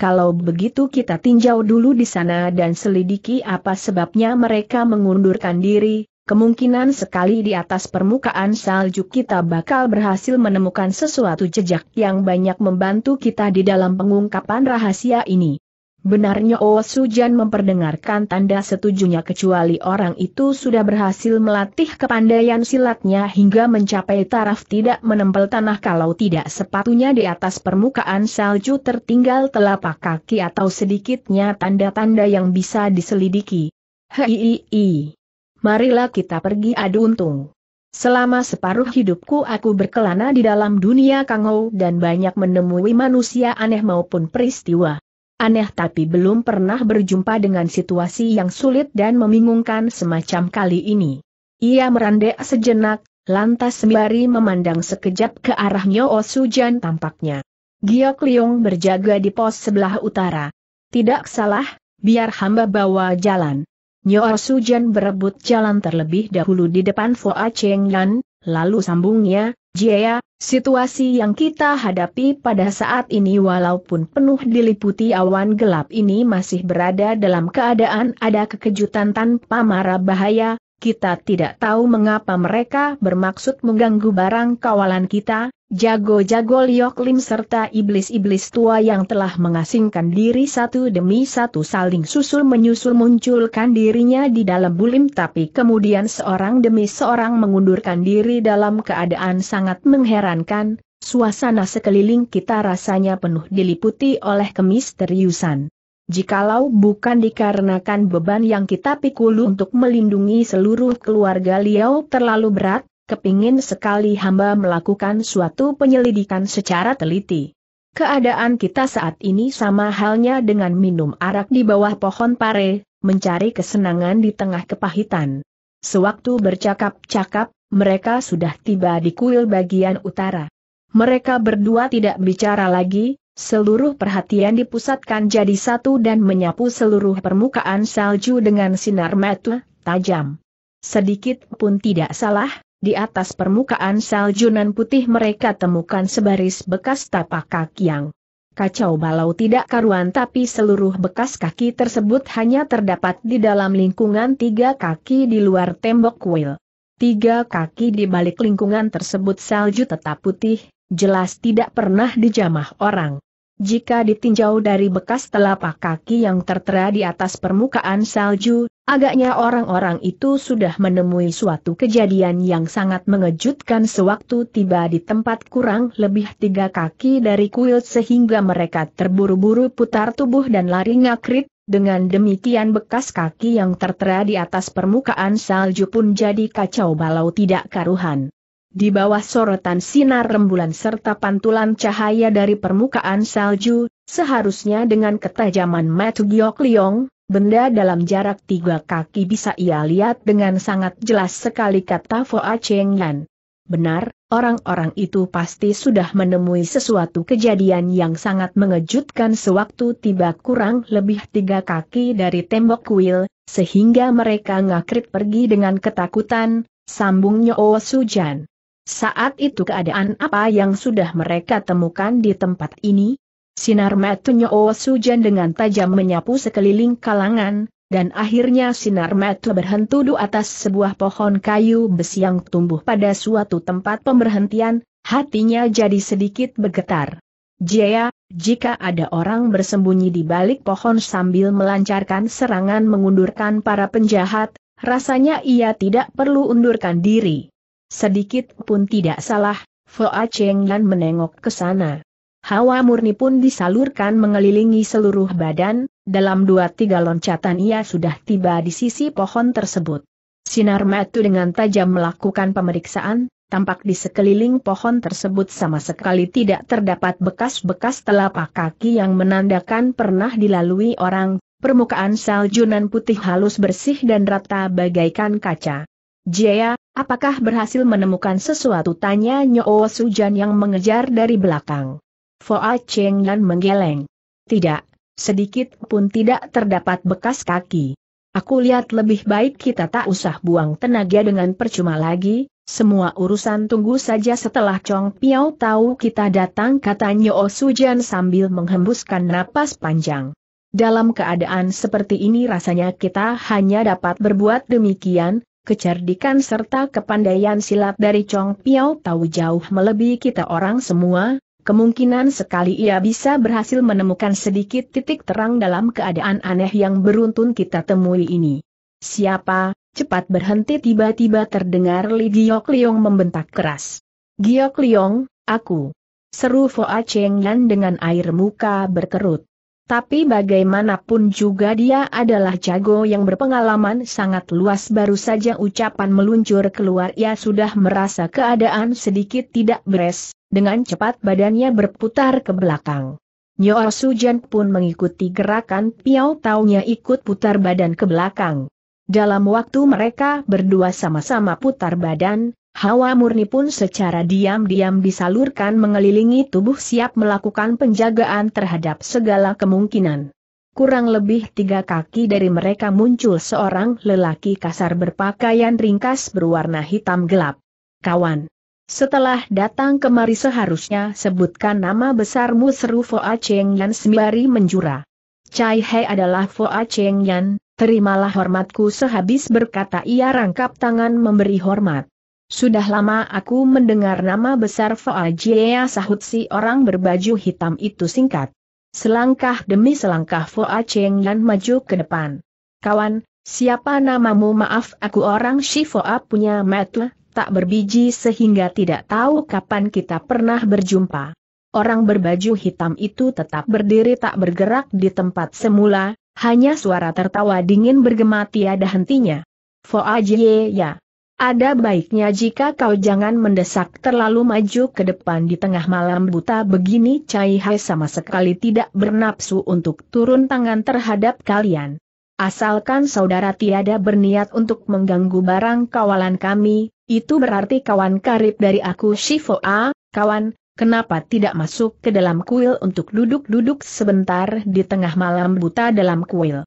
Kalau begitu kita tinjau dulu di sana dan selidiki apa sebabnya mereka mengundurkan diri, kemungkinan sekali di atas permukaan salju kita bakal berhasil menemukan sesuatu jejak yang banyak membantu kita di dalam pengungkapan rahasia ini. Benarnya Oh Sujan memperdengarkan tanda setujunya kecuali orang itu sudah berhasil melatih kepandaian silatnya hingga mencapai taraf tidak menempel tanah kalau tidak sepatunya di atas permukaan salju tertinggal telapak kaki atau sedikitnya tanda-tanda yang bisa diselidiki. Hei, marilah kita pergi adu untung. Selama separuh hidupku aku berkelana di dalam dunia kangau dan banyak menemui manusia aneh maupun peristiwa. Aneh tapi belum pernah berjumpa dengan situasi yang sulit dan membingungkan semacam kali ini. Ia merandek sejenak, lantas sembari memandang sekejap ke arah Nyo Sujan tampaknya. Giok Liung berjaga di pos sebelah utara. Tidak salah, biar hamba bawa jalan. Nyo Sujan berebut jalan terlebih dahulu di depan Fo Cheng Yan, Lalu sambungnya, Jaya, situasi yang kita hadapi pada saat ini walaupun penuh diliputi awan gelap ini masih berada dalam keadaan ada kekejutan tanpa marah bahaya, kita tidak tahu mengapa mereka bermaksud mengganggu barang kawalan kita, jago-jago Liok Lim serta iblis-iblis tua yang telah mengasingkan diri satu demi satu saling susul-menyusul munculkan dirinya di dalam bulim tapi kemudian seorang demi seorang mengundurkan diri dalam keadaan sangat mengherankan, suasana sekeliling kita rasanya penuh diliputi oleh kemisteriusan. Jikalau bukan dikarenakan beban yang kita pikul untuk melindungi seluruh keluarga Liao terlalu berat, kepingin sekali hamba melakukan suatu penyelidikan secara teliti. Keadaan kita saat ini sama halnya dengan minum arak di bawah pohon pare, mencari kesenangan di tengah kepahitan. Sewaktu bercakap-cakap, mereka sudah tiba di kuil bagian utara. Mereka berdua tidak bicara lagi, Seluruh perhatian dipusatkan jadi satu dan menyapu seluruh permukaan salju dengan sinar mata tajam. Sedikit pun tidak salah, di atas permukaan salju nan putih mereka temukan sebaris bekas tapak kaki yang kacau balau tidak karuan tapi seluruh bekas kaki tersebut hanya terdapat di dalam lingkungan tiga kaki di luar tembok kuil. Tiga kaki di balik lingkungan tersebut salju tetap putih, jelas tidak pernah dijamah orang. Jika ditinjau dari bekas telapak kaki yang tertera di atas permukaan salju, agaknya orang-orang itu sudah menemui suatu kejadian yang sangat mengejutkan sewaktu tiba di tempat kurang lebih tiga kaki dari kuil sehingga mereka terburu-buru putar tubuh dan lari ngakrit, dengan demikian bekas kaki yang tertera di atas permukaan salju pun jadi kacau balau tidak karuhan. Di bawah sorotan sinar rembulan serta pantulan cahaya dari permukaan salju, seharusnya dengan ketajaman Matu Giok Liong, benda dalam jarak tiga kaki bisa ia lihat dengan sangat jelas sekali kata Foa Cheng Yan. Benar, orang-orang itu pasti sudah menemui sesuatu kejadian yang sangat mengejutkan sewaktu tiba kurang lebih tiga kaki dari tembok kuil, sehingga mereka ngakrit pergi dengan ketakutan, sambungnya Oh Sujan. Saat itu keadaan apa yang sudah mereka temukan di tempat ini? Sinar matunya Oh Sujan dengan tajam menyapu sekeliling kalangan, dan akhirnya sinar mata di atas sebuah pohon kayu besi yang tumbuh pada suatu tempat pemberhentian, hatinya jadi sedikit bergetar. Jaya, jika ada orang bersembunyi di balik pohon sambil melancarkan serangan mengundurkan para penjahat, rasanya ia tidak perlu undurkan diri. Sedikit pun tidak salah, Foa Cheng menengok ke sana. Hawa murni pun disalurkan mengelilingi seluruh badan, dalam dua tiga loncatan ia sudah tiba di sisi pohon tersebut. Sinar matu dengan tajam melakukan pemeriksaan, tampak di sekeliling pohon tersebut sama sekali tidak terdapat bekas-bekas telapak kaki yang menandakan pernah dilalui orang, permukaan saljunan putih halus bersih dan rata bagaikan kaca. Jaya, apakah berhasil menemukan sesuatu? Tanya Nyo oh Sujan yang mengejar dari belakang. Foa Cheng Yan menggeleng. Tidak, sedikit pun tidak terdapat bekas kaki. Aku lihat lebih baik kita tak usah buang tenaga dengan percuma lagi, semua urusan tunggu saja setelah Chong Piao tahu kita datang kata Nyo oh Sujan sambil menghembuskan napas panjang. Dalam keadaan seperti ini rasanya kita hanya dapat berbuat demikian, kecerdikan serta kepandaian silat dari Chong Piao tahu jauh melebihi kita orang semua, kemungkinan sekali ia bisa berhasil menemukan sedikit titik terang dalam keadaan aneh yang beruntun kita temui ini. Siapa, cepat berhenti tiba-tiba terdengar Li Giok Liong membentak keras. Giok Liong, aku. Seru Foa Cheng Yan dengan air muka berkerut. Tapi bagaimanapun juga dia adalah jago yang berpengalaman sangat luas baru saja ucapan meluncur keluar ia sudah merasa keadaan sedikit tidak beres, dengan cepat badannya berputar ke belakang. Nyoa Sujan pun mengikuti gerakan piau taunya ikut putar badan ke belakang. Dalam waktu mereka berdua sama-sama putar badan, Hawa murni pun secara diam-diam disalurkan mengelilingi tubuh siap melakukan penjagaan terhadap segala kemungkinan. Kurang lebih tiga kaki dari mereka muncul seorang lelaki kasar berpakaian ringkas berwarna hitam gelap. Kawan. Setelah datang kemari seharusnya sebutkan nama besarmu seru Foa Cheng Yan sembari menjura. Cai He adalah Foa Cheng Yan, terimalah hormatku sehabis berkata ia rangkap tangan memberi hormat. Sudah lama aku mendengar nama besar Foa Jia sahut si orang berbaju hitam itu singkat. Selangkah demi selangkah Foa Cheng Yan maju ke depan. Kawan, siapa namamu maaf aku orang si Foa punya metle, tak berbiji sehingga tidak tahu kapan kita pernah berjumpa. Orang berbaju hitam itu tetap berdiri tak bergerak di tempat semula, hanya suara tertawa dingin bergema tiada hentinya. Foa Jie ya. Ada baiknya jika kau jangan mendesak terlalu maju ke depan di tengah malam buta begini Cai Hai sama sekali tidak bernapsu untuk turun tangan terhadap kalian. Asalkan saudara tiada berniat untuk mengganggu barang kawalan kami, itu berarti kawan karib dari aku A, kawan, kenapa tidak masuk ke dalam kuil untuk duduk-duduk sebentar di tengah malam buta dalam kuil.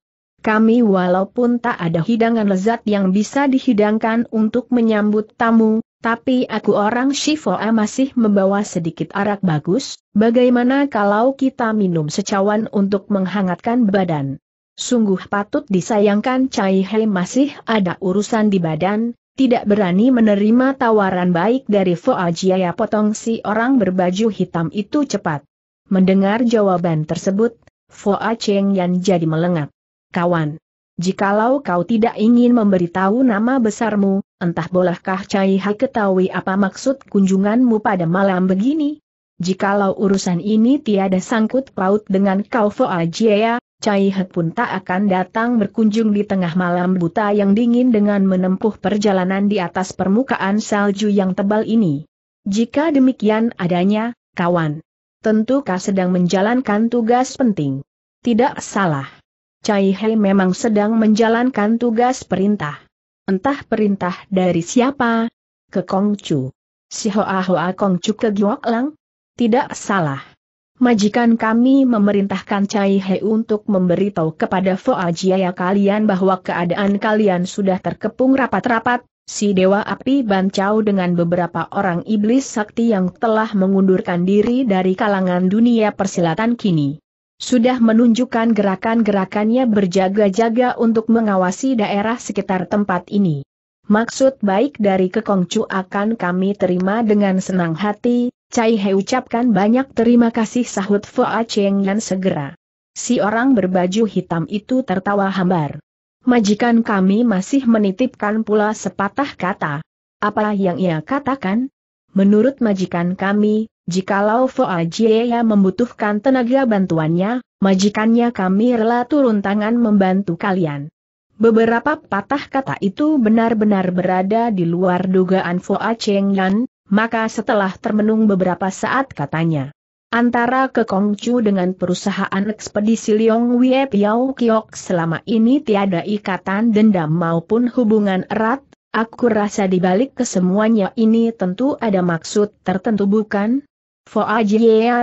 Kami walaupun tak ada hidangan lezat yang bisa dihidangkan untuk menyambut tamu, tapi aku orang Shifoa masih membawa sedikit arak bagus, bagaimana kalau kita minum secawan untuk menghangatkan badan? Sungguh patut disayangkan Cai Hei masih ada urusan di badan, tidak berani menerima tawaran baik dari Foa Jiaya potong si orang berbaju hitam itu cepat. Mendengar jawaban tersebut, Foa Cheng Yan jadi melengak kawan. Jikalau kau tidak ingin memberitahu nama besarmu, entah bolehkah Cai Hai ketahui apa maksud kunjunganmu pada malam begini? Jikalau urusan ini tiada sangkut paut dengan kau Foa Jiea, Cai Hai pun tak akan datang berkunjung di tengah malam buta yang dingin dengan menempuh perjalanan di atas permukaan salju yang tebal ini. Jika demikian adanya, kawan. Tentu kau sedang menjalankan tugas penting. Tidak salah. Cai Hei memang sedang menjalankan tugas perintah. Entah perintah dari siapa? Ke Kong Chu. Si Hoa Hoa Kong Chu ke Giok Lang? Tidak salah. Majikan kami memerintahkan Cai Hei untuk memberitahu kepada Fo Ajiaya kalian bahwa keadaan kalian sudah terkepung rapat-rapat, si Dewa Api Bancau dengan beberapa orang iblis sakti yang telah mengundurkan diri dari kalangan dunia persilatan kini sudah menunjukkan gerakan-gerakannya berjaga-jaga untuk mengawasi daerah sekitar tempat ini. Maksud baik dari Kekongcu akan kami terima dengan senang hati, Cai He ucapkan banyak terima kasih sahut Fua Cheng yang segera. Si orang berbaju hitam itu tertawa hambar. Majikan kami masih menitipkan pula sepatah kata. Apa yang ia katakan? Menurut majikan kami, Jikalau Foa Jieya membutuhkan tenaga bantuannya, majikannya kami rela turun tangan membantu kalian. Beberapa patah kata itu benar-benar berada di luar dugaan Foa Cheng Yan, maka setelah termenung beberapa saat katanya. Antara ke Kongcu dengan perusahaan ekspedisi Liong Wie Piao Kiok selama ini tiada ikatan dendam maupun hubungan erat, aku rasa dibalik kesemuanya ini tentu ada maksud tertentu bukan? Foa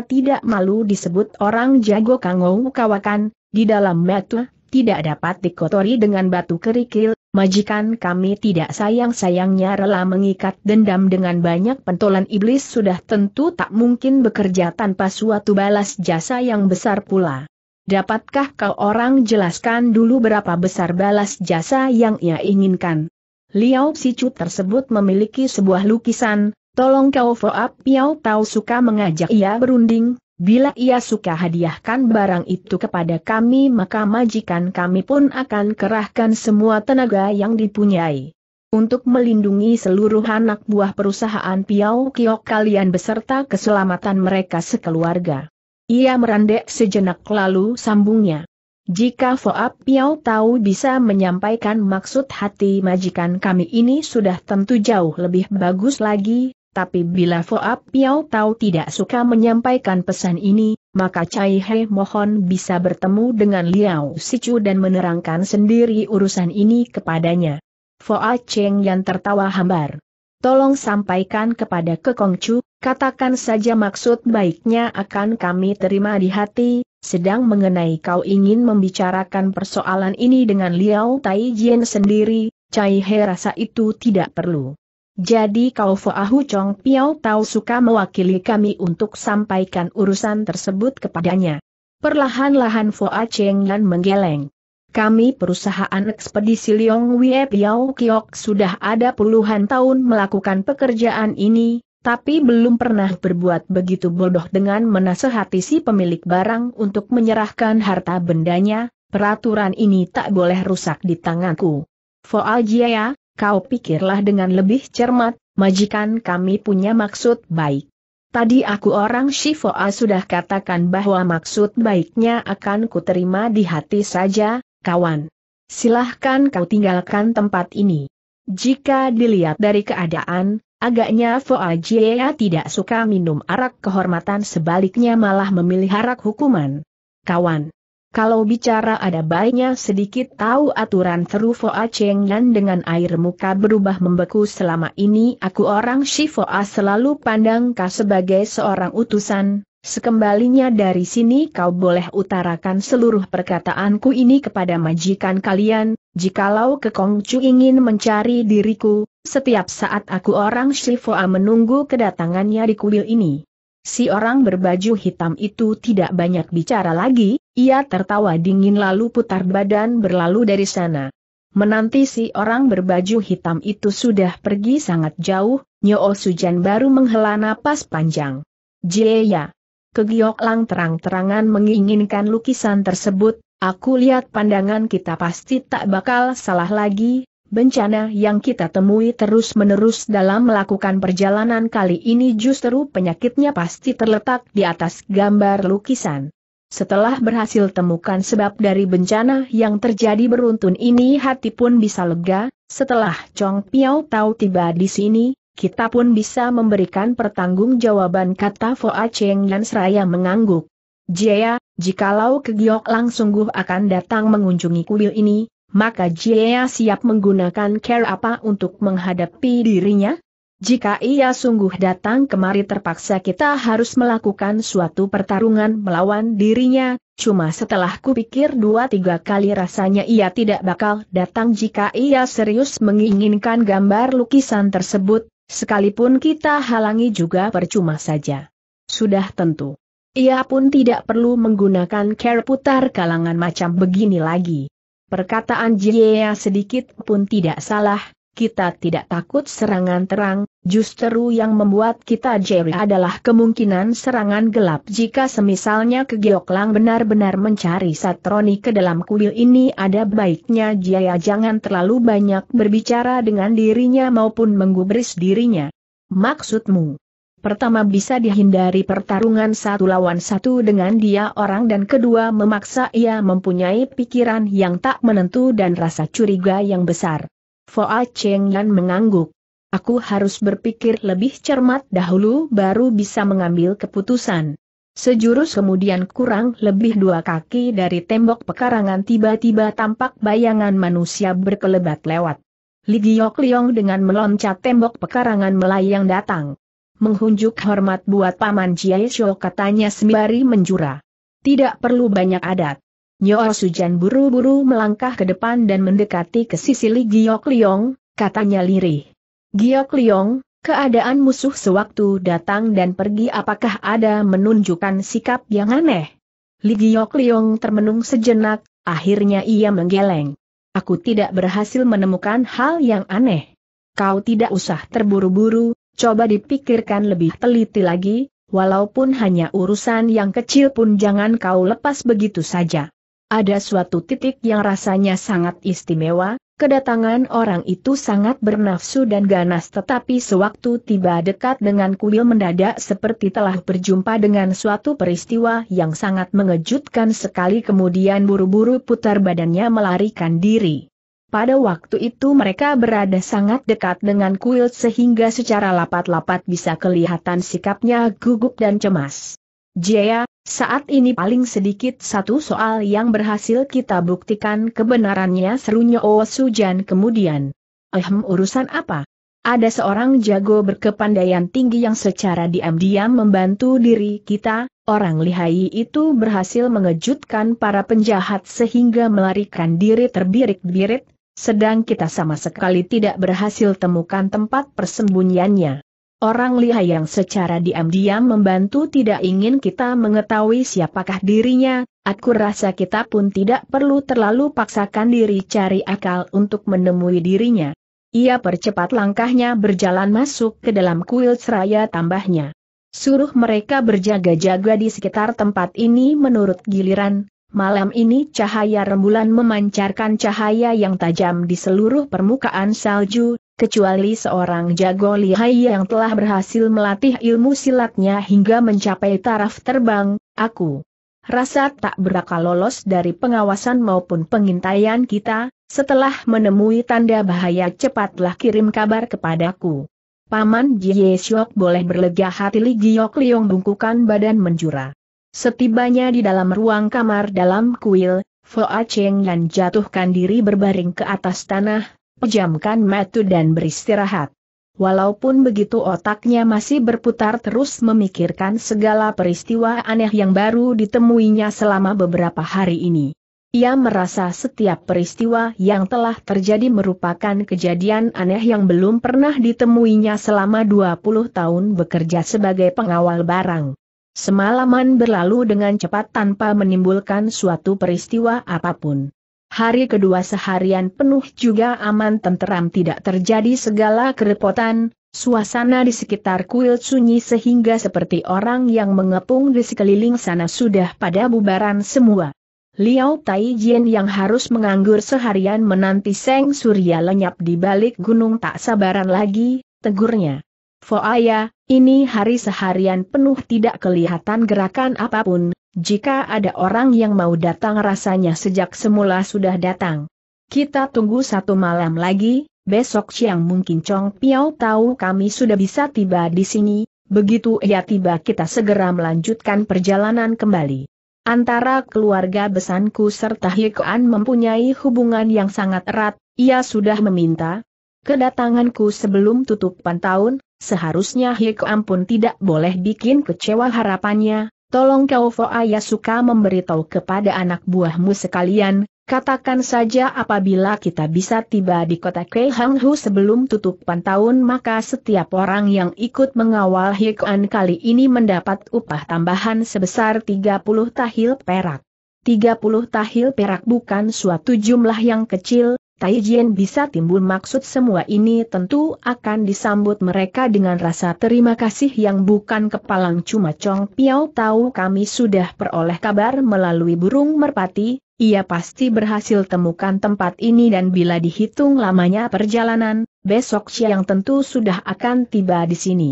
tidak malu disebut orang jago kangou kawakan, di dalam metu, tidak dapat dikotori dengan batu kerikil, majikan kami tidak sayang-sayangnya rela mengikat dendam dengan banyak pentolan iblis sudah tentu tak mungkin bekerja tanpa suatu balas jasa yang besar pula. Dapatkah kau orang jelaskan dulu berapa besar balas jasa yang ia inginkan? Liao Sicu tersebut memiliki sebuah lukisan, Tolong kau follow up Piao Tau suka mengajak ia berunding, bila ia suka hadiahkan barang itu kepada kami maka majikan kami pun akan kerahkan semua tenaga yang dipunyai. Untuk melindungi seluruh anak buah perusahaan Piao Kiok kalian beserta keselamatan mereka sekeluarga. Ia merandek sejenak lalu sambungnya. Jika foap Piao tahu bisa menyampaikan maksud hati majikan kami ini sudah tentu jauh lebih bagus lagi, tapi bila Foa Piao Tau tidak suka menyampaikan pesan ini, maka Cai He mohon bisa bertemu dengan Liao Sicu dan menerangkan sendiri urusan ini kepadanya. Foa Cheng yang tertawa hambar. Tolong sampaikan kepada Ke Kekongcu, katakan saja maksud baiknya akan kami terima di hati, sedang mengenai kau ingin membicarakan persoalan ini dengan Liao Tai Jian sendiri, Cai He rasa itu tidak perlu. Jadi kau Foahu Chong Piao tahu suka mewakili kami untuk sampaikan urusan tersebut kepadanya. Perlahan-lahan Foa Cheng Lan menggeleng. Kami perusahaan ekspedisi Liong Wie Piao Kiok sudah ada puluhan tahun melakukan pekerjaan ini, tapi belum pernah berbuat begitu bodoh dengan menasehati si pemilik barang untuk menyerahkan harta bendanya, peraturan ini tak boleh rusak di tanganku. Foa Jia kau pikirlah dengan lebih cermat, majikan kami punya maksud baik. Tadi aku orang Shifoa sudah katakan bahwa maksud baiknya akan kuterima di hati saja, kawan. Silahkan kau tinggalkan tempat ini. Jika dilihat dari keadaan, agaknya Foa Jiea tidak suka minum arak kehormatan sebaliknya malah memilih arak hukuman. Kawan, kalau bicara ada baiknya sedikit tahu aturan Cheng Nan dengan air muka berubah membeku selama ini aku orang Foa selalu pandang kau sebagai seorang utusan, sekembalinya dari sini kau boleh utarakan seluruh perkataanku ini kepada majikan kalian, jikalau ke Chu ingin mencari diriku, setiap saat aku orang Foa menunggu kedatangannya di kuil ini. Si orang berbaju hitam itu tidak banyak bicara lagi, ia tertawa dingin lalu putar badan berlalu dari sana. Menanti si orang berbaju hitam itu sudah pergi sangat jauh, Nyo Sujan baru menghela napas panjang. Jieya. Kegiok Lang terang-terangan menginginkan lukisan tersebut, aku lihat pandangan kita pasti tak bakal salah lagi, Bencana yang kita temui terus-menerus dalam melakukan perjalanan kali ini justru penyakitnya pasti terletak di atas gambar lukisan. Setelah berhasil temukan sebab dari bencana yang terjadi beruntun ini hati pun bisa lega, setelah Chong Piao tahu tiba di sini, kita pun bisa memberikan pertanggungjawaban kata Foa Cheng dan seraya mengangguk. Jaya, jikalau kegiok langsung guh akan datang mengunjungi kuil ini, maka Jia siap menggunakan care apa untuk menghadapi dirinya? Jika ia sungguh datang kemari terpaksa kita harus melakukan suatu pertarungan melawan dirinya, cuma setelah kupikir dua tiga kali rasanya ia tidak bakal datang jika ia serius menginginkan gambar lukisan tersebut, sekalipun kita halangi juga percuma saja. Sudah tentu. Ia pun tidak perlu menggunakan care putar kalangan macam begini lagi. Perkataan Jia sedikit pun tidak salah, kita tidak takut serangan terang, justru yang membuat kita jeri adalah kemungkinan serangan gelap jika semisalnya Kegioklang benar-benar mencari Satroni ke dalam kuil ini ada baiknya Jaya jangan terlalu banyak berbicara dengan dirinya maupun menggubris dirinya. Maksudmu? Pertama bisa dihindari pertarungan satu lawan satu dengan dia orang dan kedua memaksa ia mempunyai pikiran yang tak menentu dan rasa curiga yang besar. Foa Cheng Yan mengangguk. Aku harus berpikir lebih cermat dahulu baru bisa mengambil keputusan. Sejurus kemudian kurang lebih dua kaki dari tembok pekarangan tiba-tiba tampak bayangan manusia berkelebat lewat. Ligiok Liong dengan meloncat tembok pekarangan melayang datang. Menghunjuk hormat buat Paman Shou katanya sembari menjura. Tidak perlu banyak adat. Nyoa Sujan buru-buru melangkah ke depan dan mendekati ke sisi Li Giok Liong, katanya lirih. Giok Liong, keadaan musuh sewaktu datang dan pergi apakah ada menunjukkan sikap yang aneh? Li Giok Liong termenung sejenak, akhirnya ia menggeleng. Aku tidak berhasil menemukan hal yang aneh. Kau tidak usah terburu-buru, Coba dipikirkan lebih teliti lagi, walaupun hanya urusan yang kecil pun jangan kau lepas begitu saja. Ada suatu titik yang rasanya sangat istimewa, kedatangan orang itu sangat bernafsu dan ganas tetapi sewaktu tiba dekat dengan kuil mendadak seperti telah berjumpa dengan suatu peristiwa yang sangat mengejutkan sekali kemudian buru-buru putar badannya melarikan diri. Pada waktu itu mereka berada sangat dekat dengan kuil sehingga secara lapat-lapat bisa kelihatan sikapnya gugup dan cemas. Jaya, saat ini paling sedikit satu soal yang berhasil kita buktikan kebenarannya serunya Oh Sujan kemudian. Ehem urusan apa? Ada seorang jago berkepandaian tinggi yang secara diam-diam membantu diri kita, orang lihai itu berhasil mengejutkan para penjahat sehingga melarikan diri terbirit-birit, sedang kita sama sekali tidak berhasil temukan tempat persembunyiannya. Orang lihai yang secara diam-diam membantu tidak ingin kita mengetahui siapakah dirinya, aku rasa kita pun tidak perlu terlalu paksakan diri cari akal untuk menemui dirinya. Ia percepat langkahnya berjalan masuk ke dalam kuil seraya tambahnya. Suruh mereka berjaga-jaga di sekitar tempat ini menurut giliran, Malam ini cahaya rembulan memancarkan cahaya yang tajam di seluruh permukaan salju, kecuali seorang jago lihai yang telah berhasil melatih ilmu silatnya hingga mencapai taraf terbang, aku rasa tak berakal lolos dari pengawasan maupun pengintaian kita, setelah menemui tanda bahaya cepatlah kirim kabar kepadaku. Paman Jie Syok boleh berlega hati Li Giok Liong bungkukan badan menjura. Setibanya di dalam ruang kamar dalam kuil, Foa Cheng Yan jatuhkan diri berbaring ke atas tanah, pejamkan mata dan beristirahat. Walaupun begitu otaknya masih berputar terus memikirkan segala peristiwa aneh yang baru ditemuinya selama beberapa hari ini. Ia merasa setiap peristiwa yang telah terjadi merupakan kejadian aneh yang belum pernah ditemuinya selama 20 tahun bekerja sebagai pengawal barang. Semalaman berlalu dengan cepat tanpa menimbulkan suatu peristiwa apapun. Hari kedua seharian penuh juga aman tenteram tidak terjadi segala kerepotan, suasana di sekitar kuil sunyi sehingga seperti orang yang mengepung di sekeliling sana sudah pada bubaran semua. Liao Tai Jin yang harus menganggur seharian menanti Seng Surya lenyap di balik gunung tak sabaran lagi, tegurnya. Foaya, ini hari seharian penuh tidak kelihatan gerakan apapun, jika ada orang yang mau datang rasanya sejak semula sudah datang. Kita tunggu satu malam lagi, besok siang mungkin Chong Piao tahu kami sudah bisa tiba di sini, begitu ia tiba kita segera melanjutkan perjalanan kembali. Antara keluarga besanku serta Hikuan mempunyai hubungan yang sangat erat, ia sudah meminta kedatanganku sebelum tutupan tahun, Seharusnya Hik pun tidak boleh bikin kecewa harapannya, tolong kau Foaya suka memberitahu kepada anak buahmu sekalian, Katakan saja apabila kita bisa tiba di kota Keihanghu sebelum tutupan tahun maka setiap orang yang ikut mengawal Hikuan kali ini mendapat upah tambahan sebesar 30 tahil perak. 30 tahil perak bukan suatu jumlah yang kecil, Tai bisa timbul maksud semua ini tentu akan disambut mereka dengan rasa terima kasih yang bukan kepalang cuma cong Piao tahu kami sudah peroleh kabar melalui burung merpati, ia pasti berhasil temukan tempat ini dan bila dihitung lamanya perjalanan, besok siang tentu sudah akan tiba di sini.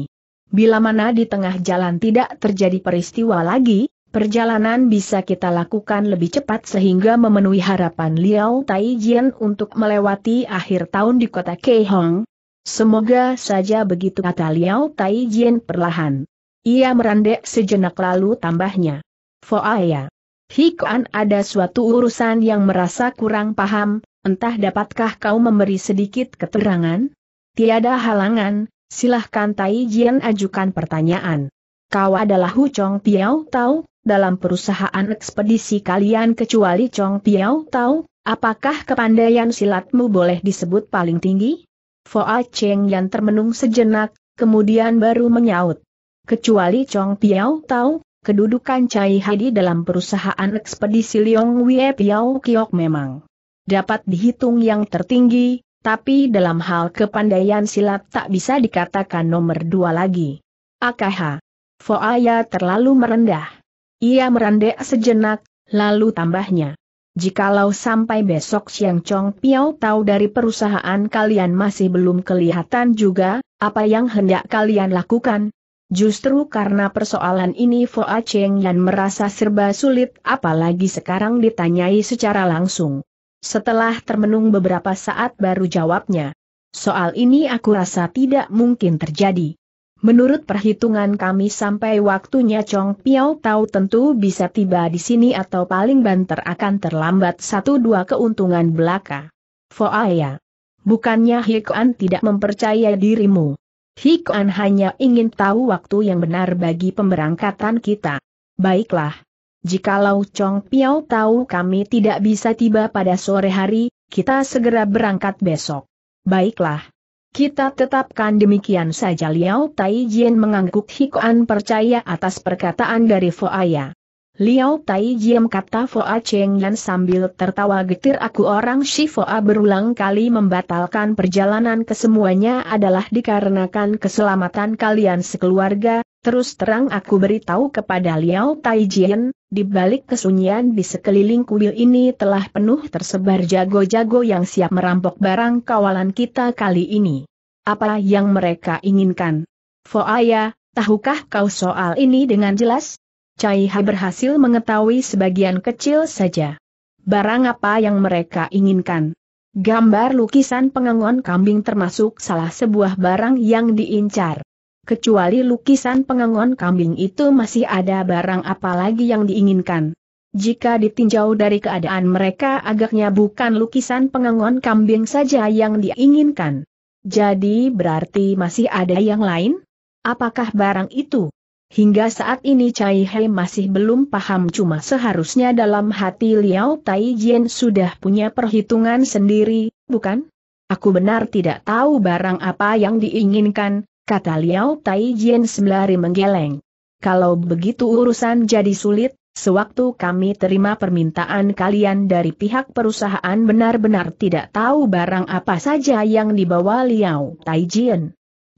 Bila mana di tengah jalan tidak terjadi peristiwa lagi, Perjalanan bisa kita lakukan lebih cepat sehingga memenuhi harapan Liao Taijian untuk melewati akhir tahun di kota Keihong. Semoga saja begitu kata Liao Taijian perlahan. Ia merandek sejenak lalu tambahnya. Foaya. Hikuan ada suatu urusan yang merasa kurang paham, entah dapatkah kau memberi sedikit keterangan? Tiada halangan, silahkan Taijian ajukan pertanyaan kau adalah Hu Chong Piao Tau. dalam perusahaan ekspedisi kalian kecuali Chong Piao Tau, apakah kepandaian silatmu boleh disebut paling tinggi? Foa Cheng yang termenung sejenak, kemudian baru menyaut. Kecuali Chong Piao Tau, kedudukan Cai Hadi dalam perusahaan ekspedisi Liong Wie Piao Kiok memang dapat dihitung yang tertinggi, tapi dalam hal kepandaian silat tak bisa dikatakan nomor dua lagi. Akaha, Foaya terlalu merendah. Ia merendah sejenak, lalu tambahnya. Jikalau sampai besok siang Chong Piao tahu dari perusahaan kalian masih belum kelihatan juga, apa yang hendak kalian lakukan? Justru karena persoalan ini Foa Cheng Yan merasa serba sulit apalagi sekarang ditanyai secara langsung. Setelah termenung beberapa saat baru jawabnya. Soal ini aku rasa tidak mungkin terjadi. Menurut perhitungan kami sampai waktunya Chong Piao tahu tentu bisa tiba di sini atau paling banter akan terlambat satu dua keuntungan belaka. Foaya. Bukannya Hikuan tidak mempercaya dirimu. Hikuan hanya ingin tahu waktu yang benar bagi pemberangkatan kita. Baiklah. Jikalau Chong Piao tahu kami tidak bisa tiba pada sore hari, kita segera berangkat besok. Baiklah. Kita tetapkan demikian saja Liao Tai Jin mengangguk Hikuan percaya atas perkataan dari Foaya. Liao Tai kata kata Foa Cheng Yan sambil tertawa getir aku orang Shifu A berulang kali membatalkan perjalanan kesemuanya adalah dikarenakan keselamatan kalian sekeluarga, terus terang aku beritahu kepada Liao Tai Jiem, di balik kesunyian di sekeliling kuil ini telah penuh tersebar jago-jago yang siap merampok barang kawalan kita kali ini. Apa yang mereka inginkan? Fo ya, tahukah kau soal ini dengan jelas? Cai Caiha berhasil mengetahui sebagian kecil saja. Barang apa yang mereka inginkan. Gambar lukisan pengangon kambing termasuk salah sebuah barang yang diincar. Kecuali lukisan pengangon kambing itu masih ada barang apa lagi yang diinginkan. Jika ditinjau dari keadaan mereka agaknya bukan lukisan pengangon kambing saja yang diinginkan. Jadi berarti masih ada yang lain? Apakah barang itu? Hingga saat ini Cai He masih belum paham cuma seharusnya dalam hati Liao Tai Jian sudah punya perhitungan sendiri, bukan? Aku benar tidak tahu barang apa yang diinginkan, kata Liao Tai Jian sembari menggeleng. Kalau begitu urusan jadi sulit, Sewaktu kami terima permintaan kalian dari pihak perusahaan benar-benar tidak tahu barang apa saja yang dibawa Liao Jian.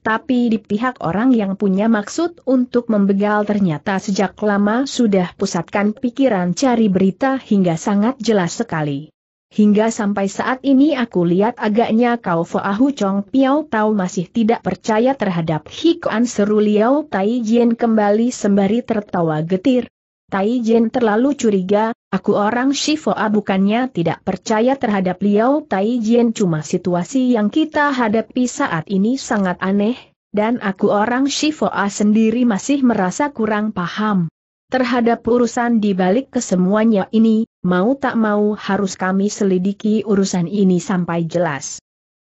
Tapi di pihak orang yang punya maksud untuk membegal ternyata sejak lama sudah pusatkan pikiran cari berita hingga sangat jelas sekali. Hingga sampai saat ini aku lihat agaknya kau Fahu Chong Piao Tau masih tidak percaya terhadap Hikuan seru Liao Tai Jien kembali sembari tertawa getir, Tai Jin terlalu curiga, aku orang Shifoa bukannya tidak percaya terhadap Liao Tai Jin cuma situasi yang kita hadapi saat ini sangat aneh, dan aku orang Shifoa sendiri masih merasa kurang paham. Terhadap urusan di balik kesemuanya ini, mau tak mau harus kami selidiki urusan ini sampai jelas.